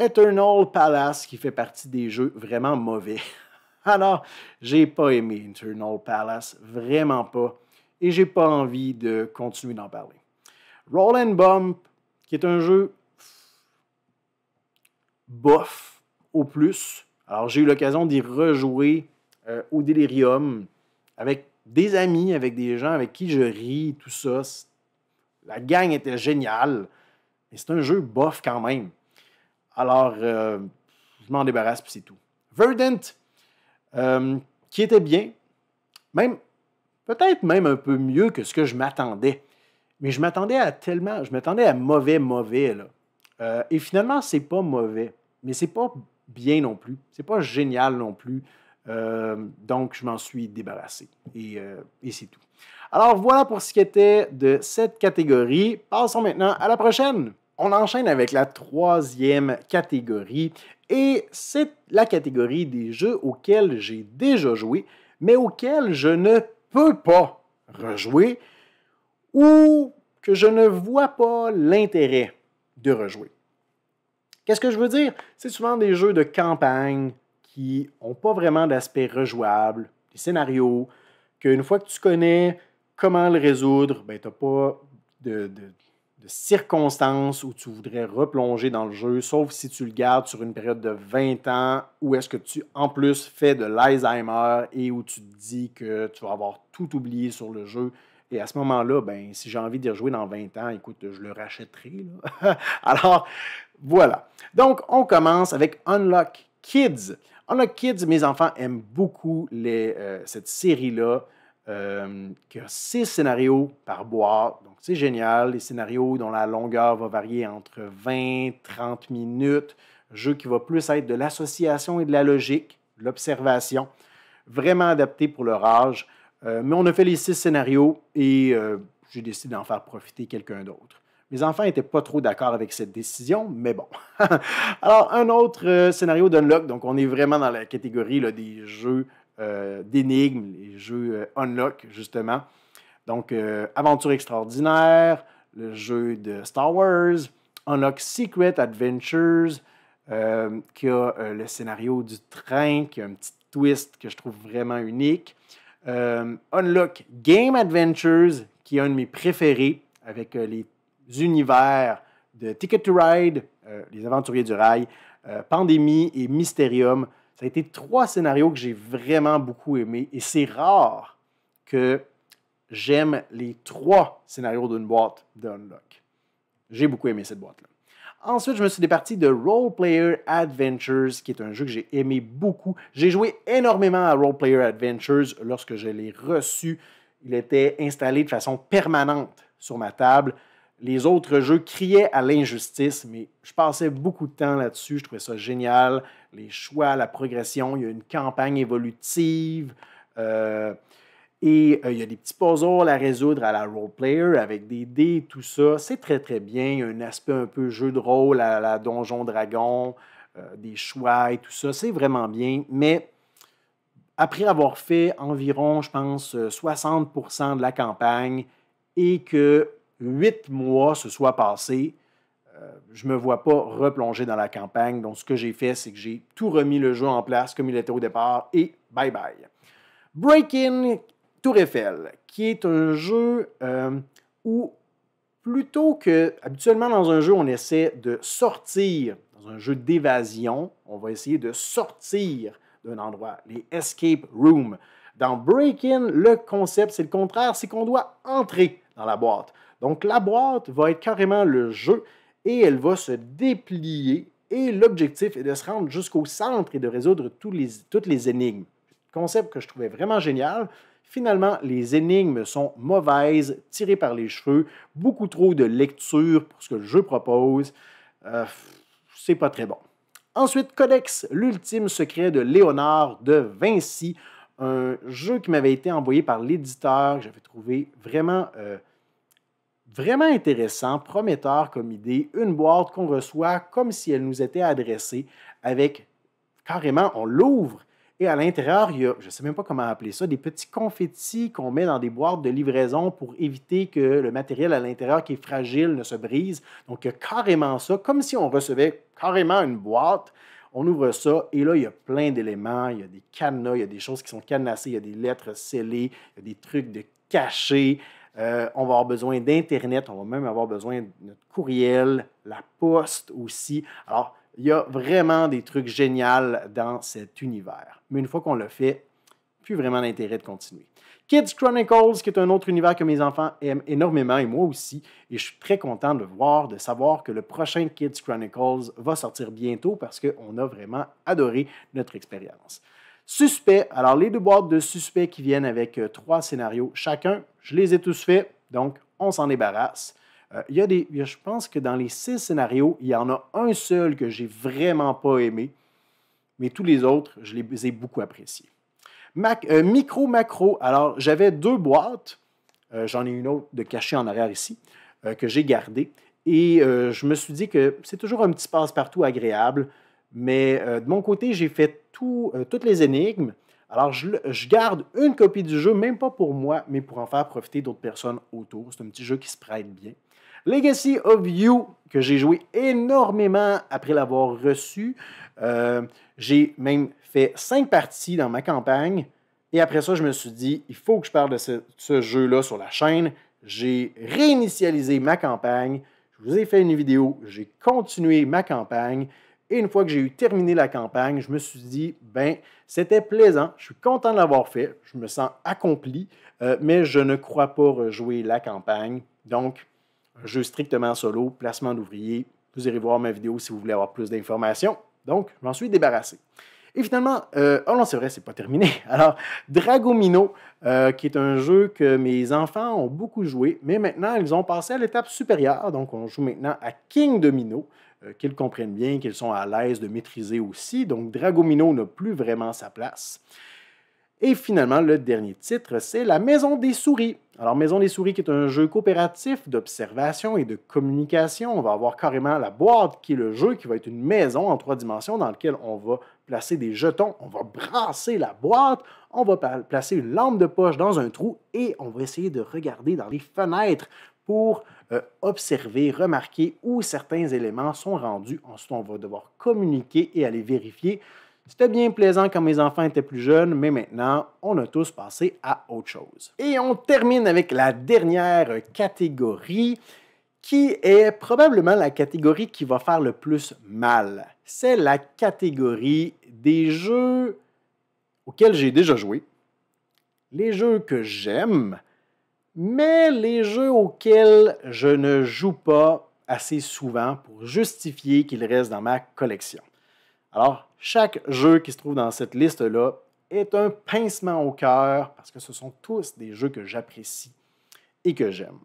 Eternal Palace qui fait partie des jeux vraiment mauvais. Alors, j'ai pas aimé Eternal Palace, vraiment pas, et j'ai pas envie de continuer d'en parler. Roll and Bump, qui est un jeu bof au plus. Alors, j'ai eu l'occasion d'y rejouer euh, au Delirium avec des amis, avec des gens avec qui je ris, tout ça. La gang était géniale, mais c'est un jeu bof quand même. Alors, euh, je m'en débarrasse, puis c'est tout. Verdant, euh, qui était bien, même, peut-être même un peu mieux que ce que je m'attendais. Mais je m'attendais à tellement, je m'attendais à mauvais, mauvais, là. Euh, et finalement, c'est pas mauvais, mais c'est pas bien non plus. C'est pas génial non plus. donc, je m'en suis débarrassé. et c'est tout. Alors, voilà pour ce qui était de cette catégorie. Passons maintenant à la prochaine. On enchaîne avec la troisième catégorie et c'est la catégorie des jeux auxquels j'ai déjà joué, mais auxquels je ne peux pas rejouer ou que je ne vois pas l'intérêt de rejouer. Qu'est-ce que je veux dire? C'est souvent des jeux de campagne qui n'ont pas vraiment d'aspect rejouable, des scénarios qu'une fois que tu connais comment le résoudre, ben, tu n'as pas de, de circonstances où tu voudrais replonger dans le jeu, sauf si tu le gardes sur une période de 20 ans où est-ce que tu, en plus, fais de l'Alzheimer et où tu te dis que tu vas avoir tout oublié sur le jeu. Et à ce moment-là, ben, si j'ai envie d'y rejouer dans 20 ans, écoute, je le rachèterai. Alors, voilà. Donc, on commence avec Unlock Kids. Unlock Kids, mes enfants aiment beaucoup euh, cette série-là euh, qui a six scénarios par boîte. Donc, c'est génial. Les scénarios dont la longueur va varier entre 20, 30 minutes. Un jeu qui va plus être de l'association et de la logique, l'observation. Vraiment adapté pour leur âge. Euh, mais on a fait les six scénarios et euh, j'ai décidé d'en faire profiter quelqu'un d'autre. Mes enfants n'étaient pas trop d'accord avec cette décision, mais bon. Alors, un autre euh, scénario d'Unlock, donc on est vraiment dans la catégorie là, des jeux euh, d'énigmes, les jeux euh, Unlock, justement. Donc, euh, Aventure extraordinaire, le jeu de Star Wars, Unlock Secret Adventures, qui a le scénario du train, qui a un petit twist que je trouve vraiment unique. Unlock Game Adventures, qui est un de mes préférés, avec les univers de Ticket to Ride, Les Aventuriers du Rail, Pandémie et Mysterium. Ça a été trois scénarios que j'ai vraiment beaucoup aimés et c'est rare que j'aime les trois scénarios d'une boîte d'Unlock. J'ai beaucoup aimé cette boîte-là. Ensuite, je me suis départi de Role Player Adventures, qui est un jeu que j'ai aimé beaucoup. J'ai joué énormément à Role Player Adventures lorsque je l'ai reçu. Il était installé de façon permanente sur ma table. Les autres jeux criaient à l'injustice, mais je passais beaucoup de temps là-dessus. Je trouvais ça génial les choix, la progression, il y a une campagne évolutive. Euh, et euh, il y a des petits puzzles à résoudre à la role player avec des dés, tout ça. C'est très, très bien. Il y a un aspect un peu jeu de rôle à la Donjon Dragon, euh, des choix et tout ça. C'est vraiment bien. Mais après avoir fait environ, je pense, 60 de la campagne et que huit mois se soient passés, euh, je ne me vois pas replonger dans la campagne. Donc, ce que j'ai fait, c'est que j'ai tout remis le jeu en place comme il était au départ et bye bye. Break-in Tour Eiffel, qui est un jeu euh, où plutôt que habituellement dans un jeu, on essaie de sortir, dans un jeu d'évasion, on va essayer de sortir d'un endroit, les escape room. Dans Break-in, le concept, c'est le contraire, c'est qu'on doit entrer dans la boîte. Donc la boîte va être carrément le jeu et elle va se déplier et l'objectif est de se rendre jusqu'au centre et de résoudre toutes les énigmes. Concept que je trouvais vraiment génial. Finalement, les énigmes sont mauvaises, tirées par les cheveux, beaucoup trop de lecture pour ce que le jeu propose. Euh, c'est pas très bon. Ensuite, Codex, l'ultime secret de Léonard de Vinci, un jeu qui m'avait été envoyé par l'éditeur, que j'avais trouvé vraiment euh, Vraiment intéressant, prometteur comme idée, une boîte qu'on reçoit comme si elle nous était adressée avec carrément, on l'ouvre et à l'intérieur, il y a, je ne sais même pas comment appeler ça, des petits confettis qu'on met dans des boîtes de livraison pour éviter que le matériel à l'intérieur qui est fragile ne se brise. Donc, il carrément ça, comme si on recevait carrément une boîte. On ouvre ça et là, il y a plein d'éléments. Il y a des cadenas, il y a des choses qui sont cadenassées, il y a des lettres scellées, il y a des trucs de cachés, euh, on va avoir besoin d'Internet, on va même avoir besoin de notre courriel, la poste aussi. Alors, il y a vraiment des trucs géniaux dans cet univers. Mais une fois qu'on le fait, plus vraiment d'intérêt de continuer. Kids Chronicles, qui est un autre univers que mes enfants aiment énormément et moi aussi. Et je suis très content de voir, de savoir que le prochain Kids Chronicles va sortir bientôt parce qu'on a vraiment adoré notre expérience. Suspect. Alors, les deux boîtes de suspects qui viennent avec euh, trois scénarios chacun, je les ai tous faits, donc on s'en débarrasse. Euh, il y a des, je pense que dans les six scénarios, il y en a un seul que j'ai vraiment pas aimé, mais tous les autres, je les ai beaucoup appréciés. Euh, micro, macro. Alors, j'avais deux boîtes. J'en ai une autre de cachée en arrière ici que j'ai gardée. Et je me suis dit que c'est toujours un petit passe-partout agréable. Mais de mon côté, j'ai fait euh, toutes les énigmes. Alors, je, garde une copie du jeu, même pas pour moi, mais pour en faire profiter d'autres personnes autour. C'est un petit jeu qui se prête bien. Legacy of You, que j'ai joué énormément après l'avoir reçu. Euh, j'ai même fait cinq parties dans ma campagne. Et après ça, je me suis dit, il faut que je parle de ce jeu-là sur la chaîne. J'ai réinitialisé ma campagne. Je vous ai fait une vidéo. J'ai continué ma campagne. Et une fois que j'ai eu terminé la campagne, je me suis dit, ben, c'était plaisant, je suis content de l'avoir fait, je me sens accompli, euh, mais je ne crois pas rejouer la campagne. Donc, jeu strictement solo, placement d'ouvriers. Vous irez voir ma vidéo si vous voulez avoir plus d'informations. Donc, je m'en suis débarrassé. Et finalement, euh, oh non, c'est vrai, c'est pas terminé. Alors, Dragomino, euh, qui est un jeu que mes enfants ont beaucoup joué, mais maintenant, ils ont passé à l'étape supérieure. Donc, on joue maintenant à King Domino. Euh, qu'ils comprennent bien, qu'ils sont à l'aise de maîtriser aussi. Donc Dragomino n'a plus vraiment sa place. Et finalement, le dernier titre, c'est La Maison des Souris. Alors, Maison des Souris, qui est un jeu coopératif d'observation et de communication. On va avoir carrément la boîte, qui est le jeu, qui va être une maison en trois dimensions dans laquelle on va placer des jetons, on va brasser la boîte, on va placer une lampe de poche dans un trou et on va essayer de regarder dans les fenêtres pour euh, observer, remarquer où certains éléments sont rendus. Ensuite, on va devoir communiquer et aller vérifier. C'était bien plaisant quand mes enfants étaient plus jeunes, mais maintenant, on a tous passé à autre chose. Et on termine avec la dernière catégorie qui est probablement la catégorie qui va faire le plus mal. C'est la catégorie des jeux auxquels j'ai déjà joué, les jeux que j'aime, mais les jeux auxquels je ne joue pas assez souvent pour justifier qu'ils restent dans ma collection. Alors, chaque jeu qui se trouve dans cette liste-là est un pincement au cœur parce que ce sont tous des jeux que j'apprécie et que j'aime.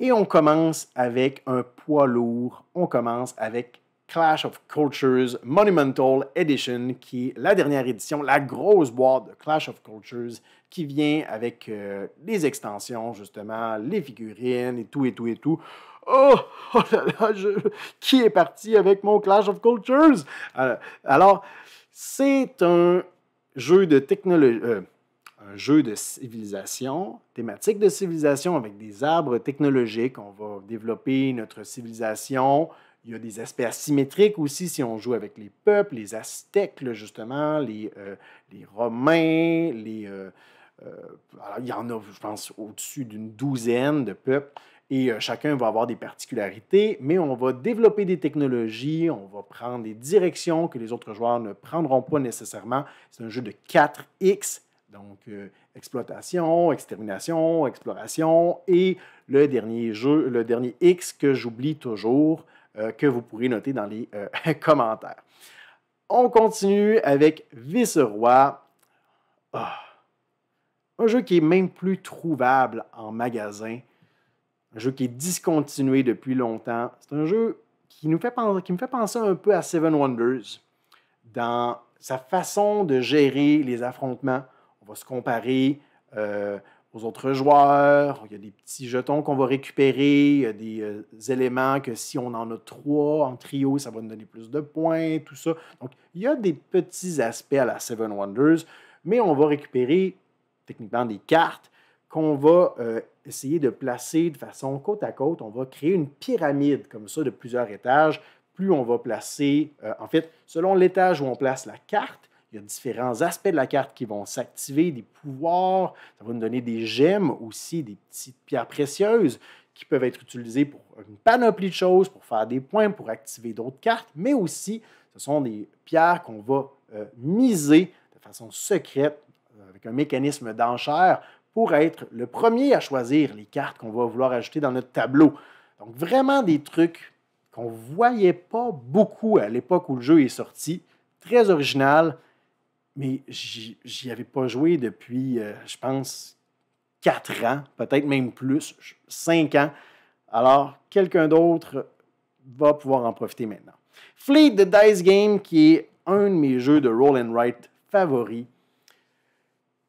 Et on commence avec un poids lourd, on commence avec Clash of Cultures Monumental Edition, qui est la dernière édition, la grosse boîte de Clash of Cultures, qui vient avec les euh, extensions, justement, les figurines et tout, et tout, et tout. Oh, oh là là, qui est parti avec mon Clash of Cultures? Euh, alors, c'est un jeu de technologie. Euh, un jeu de civilisation, thématique de civilisation avec des arbres technologiques. On va développer notre civilisation il y a des aspects asymétriques aussi si on joue avec les peuples, les Aztèques, justement, euh, les, Romains, les. Euh, euh, alors, il y en a, je pense, au-dessus d'une douzaine de peuples. Et chacun va avoir des particularités, mais on va développer des technologies, on va prendre des directions que les autres joueurs ne prendront pas nécessairement. C'est un jeu de 4X, donc exploitation, extermination, exploration, et le dernier jeu, le dernier X que j'oublie toujours, euh, que vous pourrez noter dans les euh, commentaires. On continue avec Viceroy. Ah, un jeu qui est même plus trouvable en magasin. Un jeu qui est discontinué depuis longtemps. C'est un jeu qui, me fait penser un peu à Seven Wonders dans sa façon de gérer les affrontements. On va se comparer. Euh, aux autres joueurs, il y a des petits jetons qu'on va récupérer, il y a des euh, éléments que si on en a trois en trio, ça va nous donner plus de points, tout ça. Donc, il y a des petits aspects à la Seven Wonders, mais on va récupérer techniquement des cartes qu'on va euh, essayer de placer de façon côte à côte. On va créer une pyramide comme ça de plusieurs étages. Plus on va placer, euh, en fait, selon l'étage où on place la carte, il y a différents aspects de la carte qui vont s'activer, des pouvoirs. Ça va nous donner des gemmes aussi, des petites pierres précieuses qui peuvent être utilisées pour une panoplie de choses, pour faire des points, pour activer d'autres cartes, mais aussi ce sont des pierres qu'on va euh, miser de façon secrète euh, avec un mécanisme d'enchère pour être le premier à choisir les cartes qu'on va vouloir ajouter dans notre tableau. Donc vraiment des trucs qu'on ne voyait pas beaucoup à l'époque où le jeu est sorti. Très original, mais j'y avais pas joué depuis, euh, je pense, quatre ans, peut-être même plus, cinq ans. Alors, quelqu'un d'autre va pouvoir en profiter maintenant. Fleet the Dice Game, qui est un de mes jeux de roll and write favoris.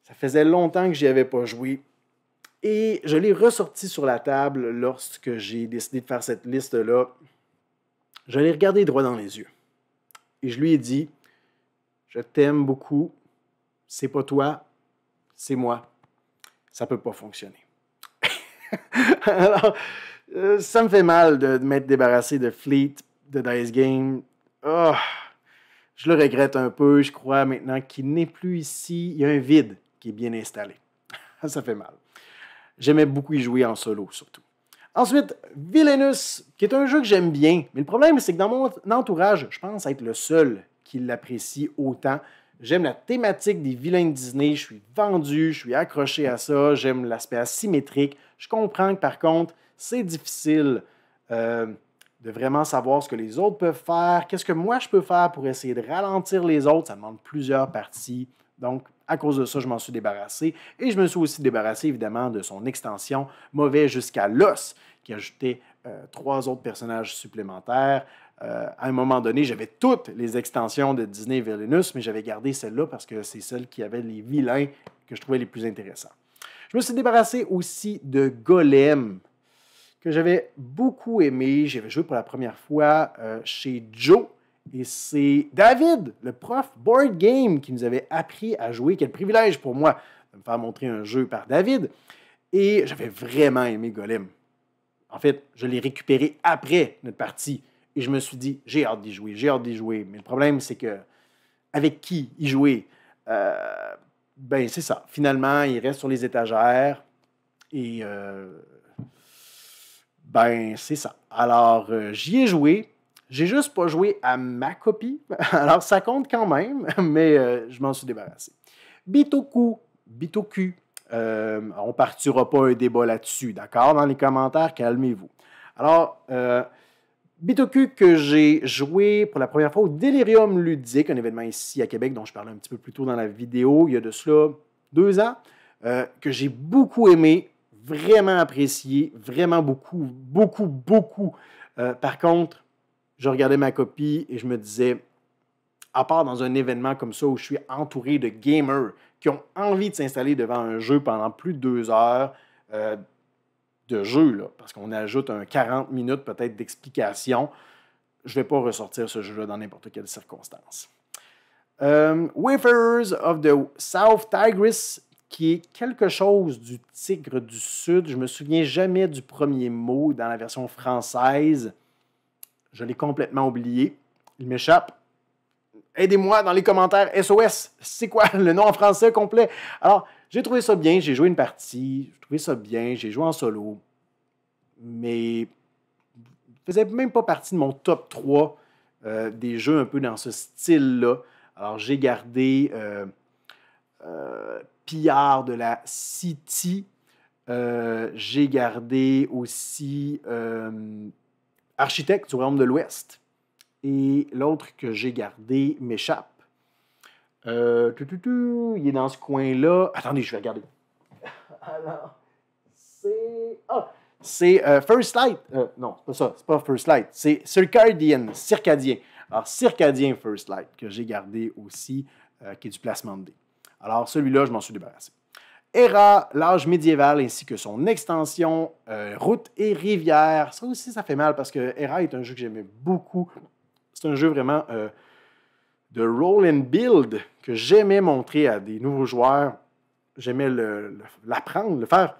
Ça faisait longtemps que j'y avais pas joué. Et je l'ai ressorti sur la table lorsque j'ai décidé de faire cette liste-là. Je l'ai regardé droit dans les yeux. Et je lui ai dit, je t'aime beaucoup, c'est pas toi, c'est moi. Ça peut pas fonctionner. Alors, euh, ça me fait mal de, m'être débarrassé de Fleet, de Dice Game. Ah, je le regrette un peu, je crois, maintenant qu'il n'est plus ici. Il y a un vide qui est bien installé. ça fait mal. J'aimais beaucoup y jouer en solo, surtout. Ensuite, Villainous, qui est un jeu que j'aime bien, mais le problème, c'est que dans mon entourage, je pense être le seul qu'il l'apprécie autant. J'aime la thématique des vilains de Disney, je suis vendu, je suis accroché à ça, j'aime l'aspect asymétrique. Je comprends que par contre, c'est difficile euh, de vraiment savoir ce que les autres peuvent faire, qu'est-ce que moi je peux faire pour essayer de ralentir les autres. Ça demande plusieurs parties. Donc, à cause de ça, je m'en suis débarrassé. Et je me suis aussi débarrassé, évidemment, de son extension Mauvais jusqu'à l'os, qui ajoutait euh, trois autres personnages supplémentaires. Euh, à un moment donné, j'avais toutes les extensions de Disney Villainous, mais j'avais gardé celle-là parce que c'est celle qui avait les vilains que je trouvais les plus intéressants. Je me suis débarrassé aussi de Golem, que j'avais beaucoup aimé. J'avais joué pour la première fois euh, chez Joe. Et c'est David, le prof board game, qui nous avait appris à jouer. Quel privilège pour moi de me faire montrer un jeu par David. Et j'avais vraiment aimé Golem. En fait, je l'ai récupéré après notre partie. Et je me suis dit, j'ai hâte d'y jouer, j'ai hâte d'y jouer. Mais le problème, c'est que avec qui y jouer? Euh, ben, c'est ça. Finalement, il reste sur les étagères. Et euh, ben, c'est ça. Alors, euh, j'y ai joué. J'ai juste pas joué à ma copie. Alors, ça compte quand même, mais je m'en suis débarrassé. Bitoku, Bitoku. on partira pas un débat là-dessus, d'accord? Dans les commentaires, calmez-vous. Alors, Bitoku que j'ai joué pour la première fois au Delirium Ludique, un événement ici à Québec dont je parlais un petit peu plus tôt dans la vidéo, il y a de cela deux ans, euh, que j'ai beaucoup aimé, vraiment apprécié, vraiment beaucoup, beaucoup, beaucoup. Euh, par contre, je regardais ma copie et je me disais, à part dans un événement comme ça où je suis entouré de gamers qui ont envie de s'installer devant un jeu pendant plus de deux heures, euh, de jeu, là, parce qu'on ajoute un 40 minutes peut-être d'explication. Je ne vais pas ressortir ce jeu-là dans n'importe quelle circonstance. Euh, of the South Tigris, qui est quelque chose du Tigre du Sud. Je me souviens jamais du premier mot dans la version française. Je l'ai complètement oublié. Il m'échappe. Aidez-moi dans les commentaires SOS. C'est quoi le nom en français complet? Alors, j'ai trouvé ça bien, j'ai joué une partie, j'ai trouvé ça bien, j'ai joué en solo, mais ne faisait même pas partie de mon top 3 euh, des jeux un peu dans ce style-là. Alors j'ai gardé euh, euh, Pillard de la City, j'ai gardé aussi Architecte du Royaume de l'Ouest, et l'autre que j'ai gardé m'échappe. Euh, tout il est dans ce coin-là. Attendez, je vais regarder. Alors, c'est. Ah! C'est euh, First Light. Euh, non, c'est pas ça. C'est pas First Light. C'est Circadian. Circadien. Alors, Circadien First Light, que j'ai gardé aussi, euh, qui est du placement de dés. Alors, celui-là, je m'en suis débarrassé. Era, l'âge médiéval, ainsi que son extension, route et rivière. Ça aussi, ça fait mal parce que Era est un jeu que j'aimais beaucoup. C'est un jeu vraiment de roll and build que j'aimais montrer à des nouveaux joueurs. J'aimais l'apprendre, le, faire.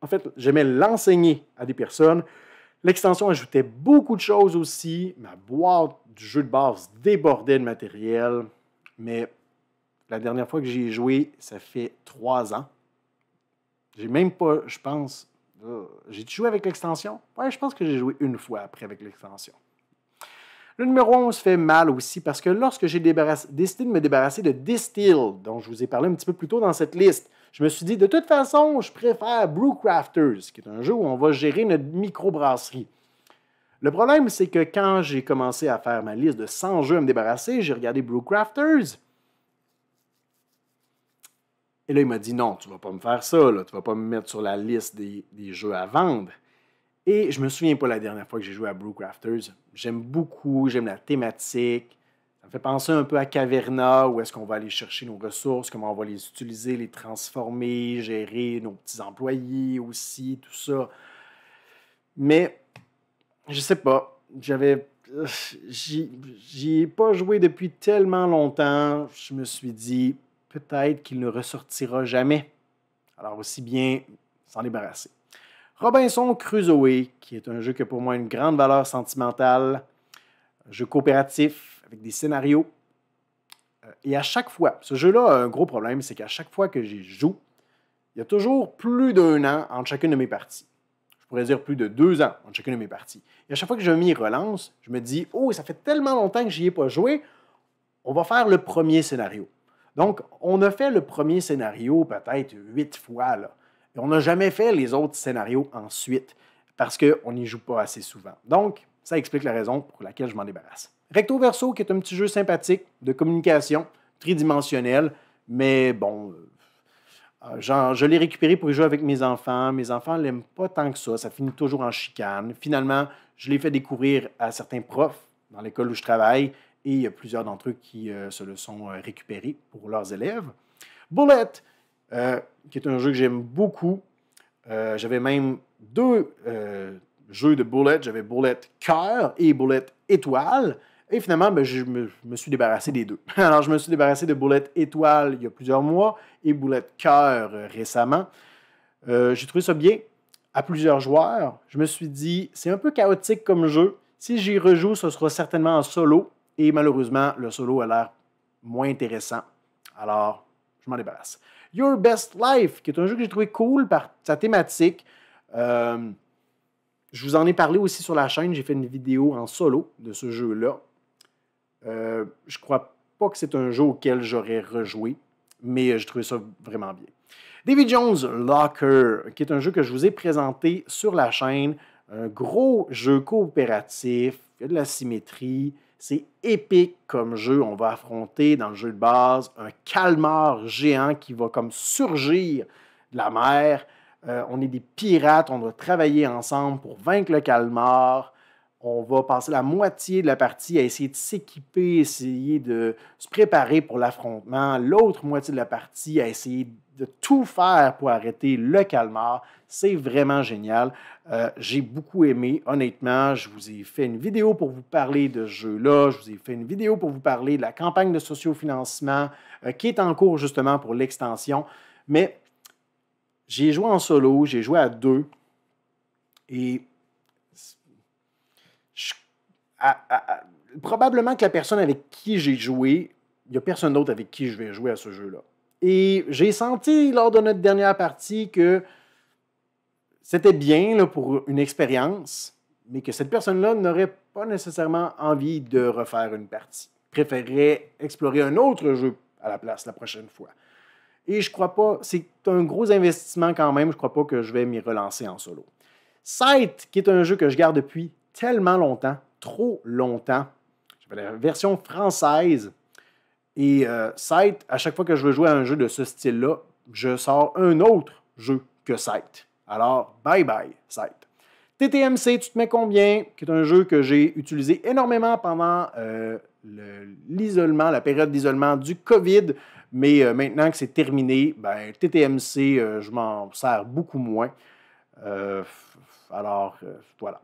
En fait, j'aimais l'enseigner à des personnes. L'extension ajoutait beaucoup de choses aussi. Ma boîte du jeu de base débordait de matériel. Mais la dernière fois que j'y ai joué, ça fait trois ans. J'ai même pas, je pense, euh, j'ai joué avec l'extension. Ouais, je pense que j'ai joué une fois après avec l'extension. Le numéro 11 fait mal aussi parce que lorsque j'ai décidé de me débarrasser de Distill, dont je vous ai parlé un petit peu plus tôt dans cette liste, je me suis dit de toute façon, je préfère Brewcrafters, qui est un jeu où on va gérer notre microbrasserie. Le problème, c'est que quand j'ai commencé à faire ma liste de 100 jeux à me débarrasser, j'ai regardé Brewcrafters. Et là, il m'a dit non, tu vas pas me faire ça, là. tu vas pas me mettre sur la liste des jeux à vendre. Et je me souviens pas la dernière fois que j'ai joué à Brewcrafters. J'aime beaucoup, j'aime la thématique. Ça me fait penser un peu à Caverna, où est-ce qu'on va aller chercher nos ressources, comment on va les utiliser, les transformer, gérer nos petits employés aussi, tout ça. Mais, je sais pas, j'avais. J'y ai pas joué depuis tellement longtemps, je me suis dit, peut-être qu'il ne ressortira jamais. Alors, aussi bien s'en débarrasser. Robinson Crusoe, qui est un jeu qui a pour moi une grande valeur sentimentale, un jeu coopératif avec des scénarios. Euh, et à chaque fois, ce jeu-là a un gros problème, c'est qu'à chaque fois que j'y joue, il y a toujours plus d'un an entre chacune de mes parties. Je pourrais dire plus de deux ans entre chacune de mes parties. Et à chaque fois que je m'y relance, je me dis Oh, ça fait tellement longtemps que j'y ai pas joué, on va faire le premier scénario. Donc, on a fait le premier scénario peut-être huit fois. Là on n'a jamais fait les autres scénarios ensuite parce qu'on n'y joue pas assez souvent. Donc, ça explique la raison pour laquelle je m'en débarrasse. Recto Verso, qui est un petit jeu sympathique de communication, tridimensionnel, mais bon, euh, euh, genre, je l'ai récupéré pour y jouer avec mes enfants. Mes enfants l'aiment pas tant que ça, ça finit toujours en chicane. Finalement, je l'ai fait découvrir à certains profs dans l'école où je travaille, et il y a plusieurs d'entre eux qui euh, se le sont récupérés pour leurs élèves. Bullet, euh, qui est un jeu que j'aime beaucoup. Euh, j'avais même deux euh, jeux de Bullet. J'avais Bullet Cœur et Bullet Étoile. Et finalement, ben, je me, suis débarrassé des deux. Alors, je me suis débarrassé de Bullet Étoile il y a plusieurs mois et Bullet Cœur récemment. J'ai trouvé ça bien à plusieurs joueurs. Je me suis dit, c'est un peu chaotique comme jeu. Si j'y rejoue, ce sera certainement en solo. Et malheureusement, le solo a l'air moins intéressant. Alors, je m'en débarrasse. Your Best Life, qui est un jeu que j'ai trouvé cool par sa thématique. Euh, je vous en ai parlé aussi sur la chaîne. J'ai fait une vidéo en solo de ce jeu-là. Je euh, je crois pas que c'est un jeu auquel j'aurais rejoué, mais euh, je trouvé ça vraiment bien. David Jones Locker, qui est un jeu que je vous ai présenté sur la chaîne. Un gros jeu coopératif, il y a de la symétrie, c'est épique comme jeu. On va affronter dans le jeu de base un calmar géant qui va comme surgir de la mer. Euh, on est des pirates, on doit travailler ensemble pour vaincre le calmar. On va passer la moitié de la partie à essayer de s'équiper, essayer de se préparer pour l'affrontement. L'autre moitié de la partie à essayer de tout faire pour arrêter le calmar. C'est vraiment génial. Euh, j'ai beaucoup aimé, honnêtement. Je vous ai fait une vidéo pour vous parler de ce jeu-là. Je vous ai fait une vidéo pour vous parler de la campagne de sociofinancement financement euh, qui est en cours justement pour l'extension. Mais j'ai joué en solo, j'ai joué à deux. Et probablement que la personne avec qui j'ai joué, il n'y a personne d'autre avec qui je vais jouer à ce jeu-là. Et j'ai senti lors de notre dernière partie que c'était bien pour une expérience, mais que cette personne-là n'aurait pas nécessairement envie de refaire une partie. Préférerait explorer un autre jeu à la place la prochaine fois. Et je crois pas, c'est un gros investissement quand même, je crois pas que je vais m'y relancer en solo. Sight, qui est un jeu que je garde depuis tellement longtemps, trop longtemps, la version française et euh, à chaque fois que je veux jouer à un jeu de ce style-là, je sors un autre jeu que Sight. Alors, bye bye, Sight. TTMC, tu te mets combien, qui est un jeu que j'ai utilisé énormément pendant euh, l'isolement, la période d'isolement du COVID. Mais euh, maintenant que c'est terminé, ben, TTMC, je m'en sers beaucoup moins. alors, voilà.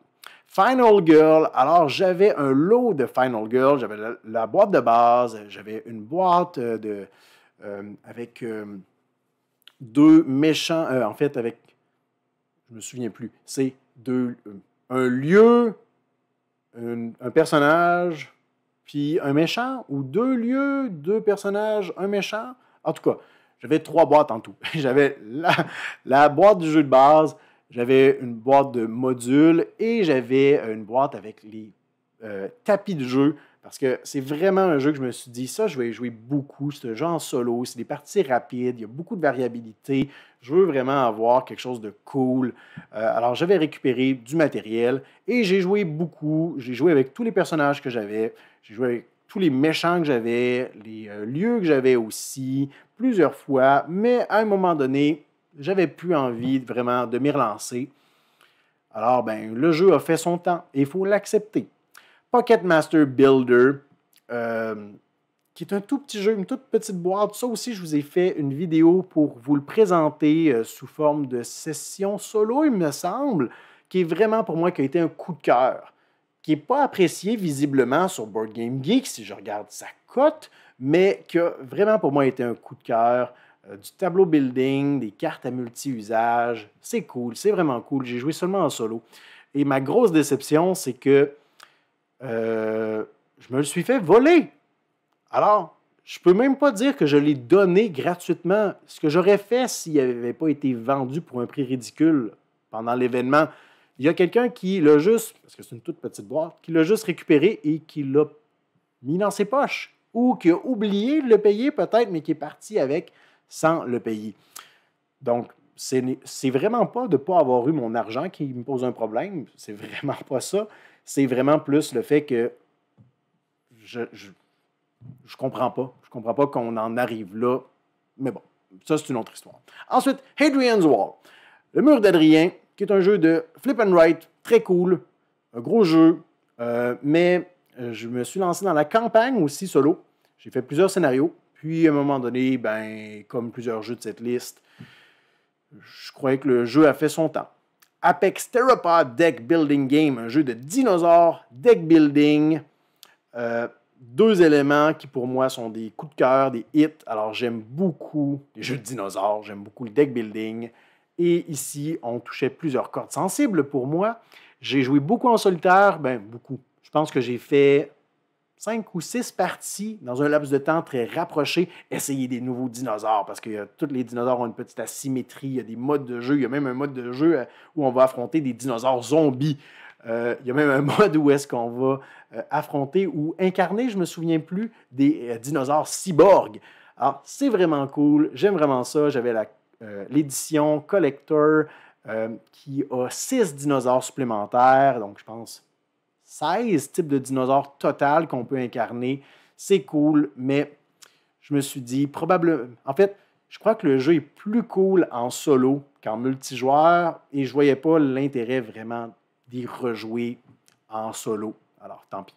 Final Girl. Alors, j'avais un lot de Final Girl. J'avais la, boîte de base, j'avais une boîte euh, de, euh, avec euh, deux méchants. en fait, avec. Je me souviens plus. C'est deux. un lieu, un, personnage, puis un méchant, ou deux lieux, deux personnages, un méchant. En tout cas, j'avais trois boîtes en tout. j'avais la boîte du jeu de base j'avais une boîte de modules et j'avais euh, une boîte avec les euh, tapis de jeu parce que c'est vraiment un jeu que je me suis dit, ça, je vais y jouer beaucoup, C'est un jeu en solo, c'est des parties rapides, il y a beaucoup de variabilité, je veux vraiment avoir quelque chose de cool. Euh, alors j'avais récupéré du matériel et j'ai joué beaucoup, j'ai joué avec tous les personnages que j'avais, j'ai joué avec tous les méchants que j'avais, les lieux que j'avais aussi, plusieurs fois, mais à un moment donné, j'avais plus envie vraiment de m'y relancer. Alors, ben, le jeu a fait son temps et il faut l'accepter. Pocket Master Builder, euh, qui est un tout petit jeu, une toute petite boîte. Ça aussi, je vous ai fait une vidéo pour vous le présenter euh, sous forme de session solo, il me semble, qui est vraiment pour moi qui a été un coup de cœur, qui n'est pas apprécié visiblement sur Board Game Geek si je regarde sa cote, mais qui a vraiment pour moi été un coup de cœur. Euh, du tableau building, des cartes à multi-usage. C'est cool, c'est vraiment cool. J'ai joué seulement en solo. Et ma grosse déception, c'est que euh, je me le suis fait voler. Alors, je peux même pas dire que je l'ai donné gratuitement. Ce que j'aurais fait s'il n'avait pas été vendu pour un prix ridicule pendant l'événement. Il y a quelqu'un qui l'a juste, parce que c'est une toute petite boîte, qui l'a juste récupéré et qui l'a mis dans ses poches. Ou qui a oublié de le payer peut-être, mais qui est parti avec sans le payer. Donc, c'est vraiment pas de ne pas avoir eu mon argent qui me pose un problème. C'est vraiment pas ça. C'est vraiment plus le fait que je, je, je comprends pas. Je comprends pas qu'on en arrive là. Mais bon, ça, c'est une autre histoire. Ensuite, Hadrian's Wall. Le mur d'Adrien, qui est un jeu de flip and write, très cool, un gros jeu, euh, mais euh, je me suis lancé dans la campagne aussi solo. J'ai fait plusieurs scénarios. Puis, à un moment donné, ben, comme plusieurs jeux de cette liste, je croyais que le jeu a fait son temps. Apex Theropod Deck Building Game, un jeu de dinosaures, deck building. Euh, deux éléments qui pour moi sont des coups de cœur, des hits. Alors j'aime beaucoup les jeux de dinosaures, j'aime beaucoup le deck building. Et ici, on touchait plusieurs cordes sensibles pour moi. J'ai joué beaucoup en solitaire, ben beaucoup. Je pense que j'ai fait cinq ou six parties dans un laps de temps très rapproché, essayer des nouveaux dinosaures, parce que euh, tous les dinosaures ont une petite asymétrie, il y a des modes de jeu, il y a même un mode de jeu euh, où on va affronter des dinosaures zombies. Euh, il y a même un mode où est-ce qu'on va affronter ou incarner, je ne me souviens plus, des dinosaures cyborgs. Alors, c'est vraiment cool, j'aime vraiment ça. J'avais l'édition Collector qui a six dinosaures supplémentaires, donc je pense 16 types de dinosaures total qu'on peut incarner. C'est cool, mais je me suis dit, probablement. En fait, je crois que le jeu est plus cool en solo qu'en multijoueur et je voyais pas l'intérêt vraiment d'y rejouer en solo. Alors, tant pis.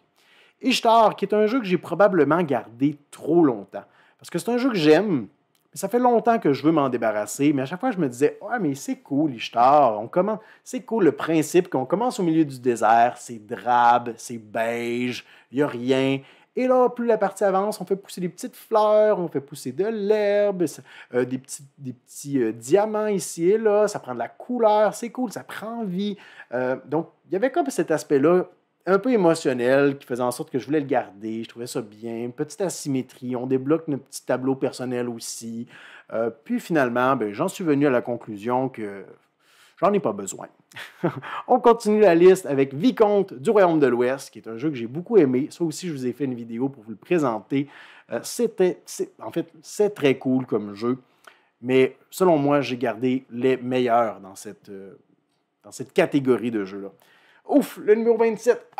Ishtar, qui est un jeu que j'ai probablement gardé trop longtemps. Parce que c'est un jeu que j'aime, ça fait longtemps que je veux m'en débarrasser, mais à chaque fois, je me disais, ah, mais c'est cool, Ishtar, on commence, c'est cool le principe qu'on commence au milieu du désert, c'est drabe, c'est beige, il n'y a rien. Et là, plus la partie avance, on fait pousser des petites fleurs, on fait pousser de l'herbe, euh, des petits, des petits euh, diamants ici et là, ça prend de la couleur, c'est cool, ça prend vie. Euh, donc, il y avait comme cet aspect-là un peu émotionnel qui faisait en sorte que je voulais le garder. Je trouvais ça bien. Petite asymétrie. On débloque notre petit tableau personnel aussi. Euh, puis finalement, ben, j'en suis venu à la conclusion que j'en ai pas besoin. On continue la liste avec Vicomte du Royaume de l'Ouest, qui est un jeu que j'ai beaucoup aimé. Ça aussi, je vous ai fait une vidéo pour vous le présenter. Euh, c'était, en fait, c'est très cool comme jeu. Mais selon moi, j'ai gardé les meilleurs dans cette, euh, dans cette catégorie de jeux-là. Ouf, le numéro 27,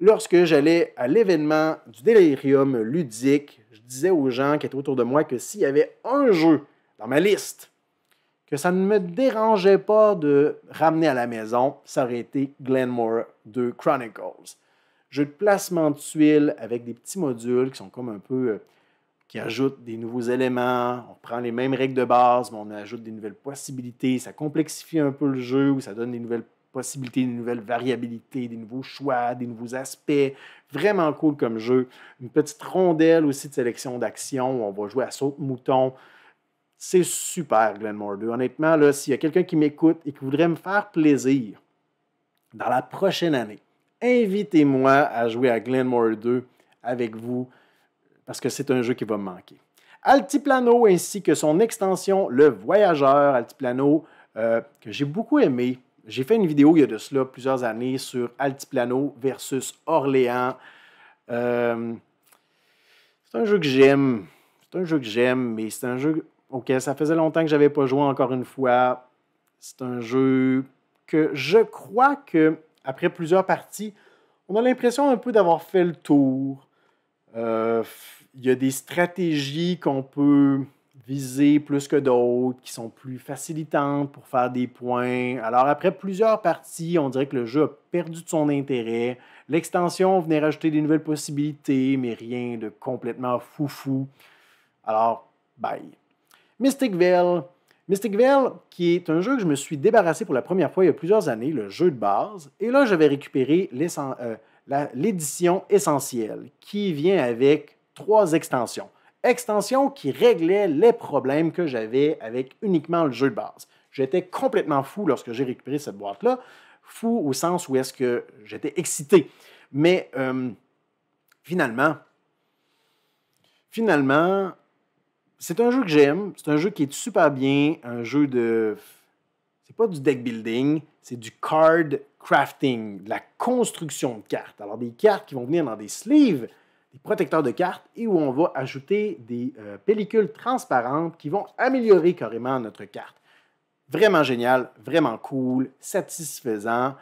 Lorsque j'allais à l'événement du délirium ludique, je disais aux gens qui étaient autour de moi que s'il y avait un jeu dans ma liste que ça ne me dérangeait pas de ramener à la maison, ça aurait été Glenmore 2 Chronicles. Jeu de placement de tuiles avec des petits modules qui sont comme un peu. Euh, qui ajoutent des nouveaux éléments, on prend les mêmes règles de base, mais on ajoute des nouvelles possibilités, ça complexifie un peu le jeu ou ça donne des nouvelles possibilités, de nouvelles variabilités, des nouveaux choix, des nouveaux aspects. Vraiment cool comme jeu. Une petite rondelle aussi de sélection d'action. On va jouer à saute-mouton. C'est super, Glenmore 2. Honnêtement, s'il y a quelqu'un qui m'écoute et qui voudrait me faire plaisir dans la prochaine année, invitez-moi à jouer à Glenmore 2 avec vous parce que c'est un jeu qui va me manquer. Altiplano ainsi que son extension, le voyageur Altiplano, euh, que j'ai beaucoup aimé. J'ai fait une vidéo il y a de cela plusieurs années sur Altiplano versus Orléans. Euh, c'est un jeu que j'aime. C'est un jeu que j'aime, mais c'est un jeu auquel ça faisait longtemps que j'avais pas joué encore une fois. C'est un jeu que je crois que après plusieurs parties, on a l'impression un peu d'avoir fait le tour. Euh, il y a des stratégies qu'on peut visées plus que d'autres, qui sont plus facilitantes pour faire des points. Alors après plusieurs parties, on dirait que le jeu a perdu de son intérêt. L'extension venait rajouter des nouvelles possibilités, mais rien de complètement foufou. Alors, bye. Mystic Veil. Mystic Veil, qui est un jeu que je me suis débarrassé pour la première fois il y a plusieurs années, le jeu de base. Et là, j'avais récupéré euh, l'édition essentielle, qui vient avec trois extensions. Extension qui réglait les problèmes que j'avais avec uniquement le jeu de base. J'étais complètement fou lorsque j'ai récupéré cette boîte-là, fou au sens où est-ce que j'étais excité. Mais euh, finalement, finalement, c'est un jeu que j'aime, c'est un jeu qui est super bien, un jeu de... C'est pas du deck building, c'est du card crafting, de la construction de cartes. Alors des cartes qui vont venir dans des sleeves, des protecteurs de cartes et où on va ajouter des euh, pellicules transparentes qui vont améliorer carrément notre carte. Vraiment génial, vraiment cool, satisfaisant,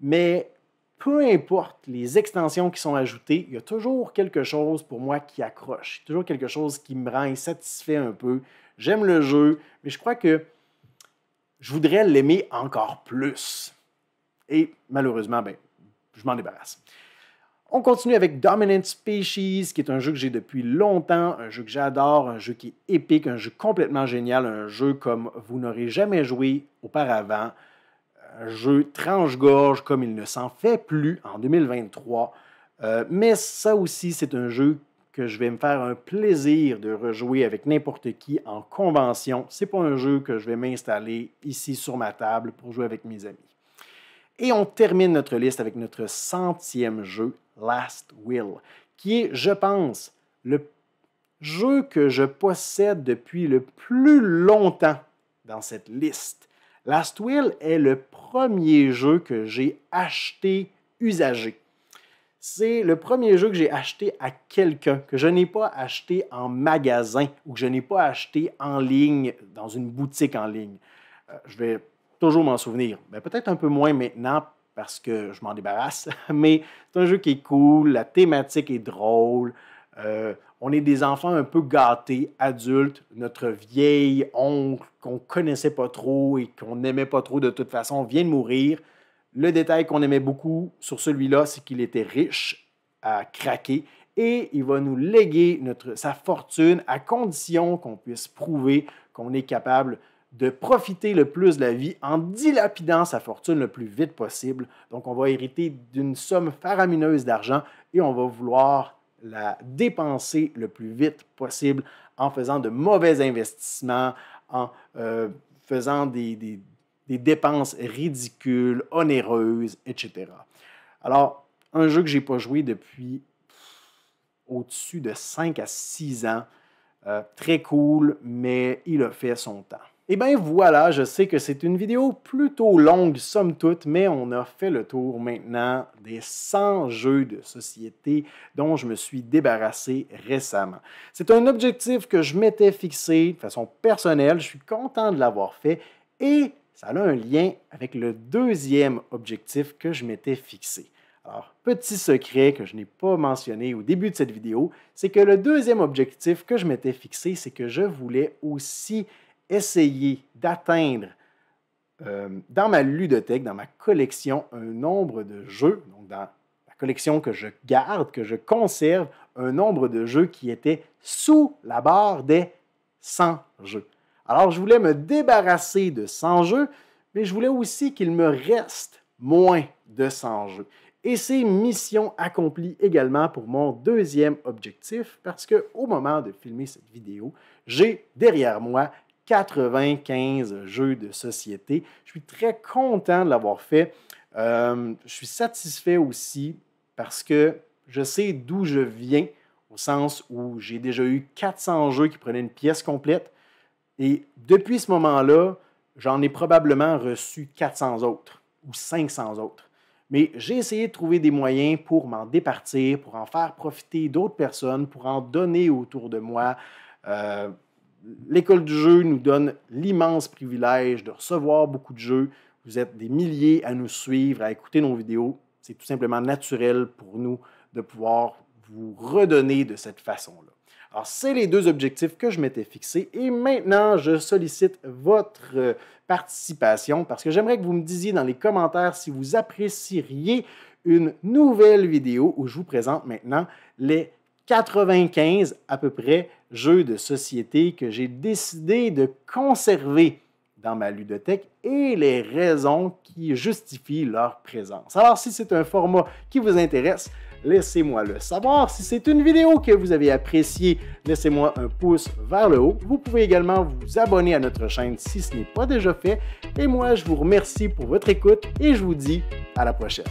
mais peu importe les extensions qui sont ajoutées, il y a toujours quelque chose pour moi qui accroche, toujours quelque chose qui me rend insatisfait un peu. J'aime le jeu, mais je crois que je voudrais l'aimer encore plus. Et malheureusement, ben, je m'en débarrasse. On continue avec Dominant Species, qui est un jeu que j'ai depuis longtemps, un jeu que j'adore, un jeu qui est épique, un jeu complètement génial, un jeu comme vous n'aurez jamais joué auparavant, un jeu tranche-gorge comme il ne s'en fait plus en 2023. Euh, mais ça aussi, c'est un jeu que je vais me faire un plaisir de rejouer avec n'importe qui en convention. C'est pas un jeu que je vais m'installer ici sur ma table pour jouer avec mes amis. Et on termine notre liste avec notre centième jeu, Last Will, qui est, je pense, le jeu que je possède depuis le plus longtemps dans cette liste. Last Will est le premier jeu que j'ai acheté usagé. C'est le premier jeu que j'ai acheté à quelqu'un, que je n'ai pas acheté en magasin ou que je n'ai pas acheté en ligne, dans une boutique en ligne. Euh, je vais toujours m'en souvenir. mais peut-être un peu moins maintenant parce que je m'en débarrasse, mais c'est un jeu qui est cool, la thématique est drôle. Euh, on est des enfants un peu gâtés, adultes. Notre vieil oncle qu'on connaissait pas trop et qu'on n'aimait pas trop de toute façon vient de mourir. Le détail qu'on aimait beaucoup sur celui-là, c'est qu'il était riche à craquer et il va nous léguer notre, sa fortune à condition qu'on puisse prouver qu'on est capable de profiter le plus de la vie en dilapidant sa fortune le plus vite possible. Donc, on va hériter d'une somme faramineuse d'argent et on va vouloir la dépenser le plus vite possible en faisant de mauvais investissements, en euh, faisant des, dépenses ridicules, onéreuses, etc. Alors, un jeu que j'ai pas joué depuis au-dessus de 5 à 6 ans. Euh, très cool, mais il a fait son temps. Et eh bien voilà, je sais que c'est une vidéo plutôt longue somme toute, mais on a fait le tour maintenant des 100 jeux de société dont je me suis débarrassé récemment. C'est un objectif que je m'étais fixé de façon personnelle, je suis content de l'avoir fait et ça a un lien avec le deuxième objectif que je m'étais fixé. Alors, petit secret que je n'ai pas mentionné au début de cette vidéo, c'est que le deuxième objectif que je m'étais fixé, c'est que je voulais aussi essayer d'atteindre euh, dans ma ludothèque, dans ma collection, un nombre de jeux, donc dans la collection que je garde, que je conserve, un nombre de jeux qui était sous la barre des 100 jeux. Alors, je voulais me débarrasser de 100 jeux, mais je voulais aussi qu'il me reste moins de 100 jeux. Et c'est mission accomplie également pour mon deuxième objectif, parce qu'au moment de filmer cette vidéo, j'ai derrière moi 95 jeux de société. Je suis très content de l'avoir fait. Euh, je suis satisfait aussi parce que je sais d'où je viens, au sens où j'ai déjà eu 400 jeux qui prenaient une pièce complète. Et depuis ce moment-là, j'en ai probablement reçu 400 autres ou 500 autres. Mais j'ai essayé de trouver des moyens pour m'en départir, pour en faire profiter d'autres personnes, pour en donner autour de moi. Euh, l'école du jeu nous donne l'immense privilège de recevoir beaucoup de jeux. Vous êtes des milliers à nous suivre, à écouter nos vidéos. C'est tout simplement naturel pour nous de pouvoir vous redonner de cette façon-là. Alors, c'est les deux objectifs que je m'étais fixés et maintenant, je sollicite votre euh, participation parce que j'aimerais que vous me disiez dans les commentaires si vous apprécieriez une nouvelle vidéo où je vous présente maintenant les 95 à peu près jeux de société que j'ai décidé de conserver dans ma ludothèque et les raisons qui justifient leur présence. Alors si c'est un format qui vous intéresse, laissez-moi le savoir. Si c'est une vidéo que vous avez appréciée, laissez-moi un pouce vers le haut. Vous pouvez également vous abonner à notre chaîne si ce n'est pas déjà fait. Et moi, je vous remercie pour votre écoute et je vous dis à la prochaine.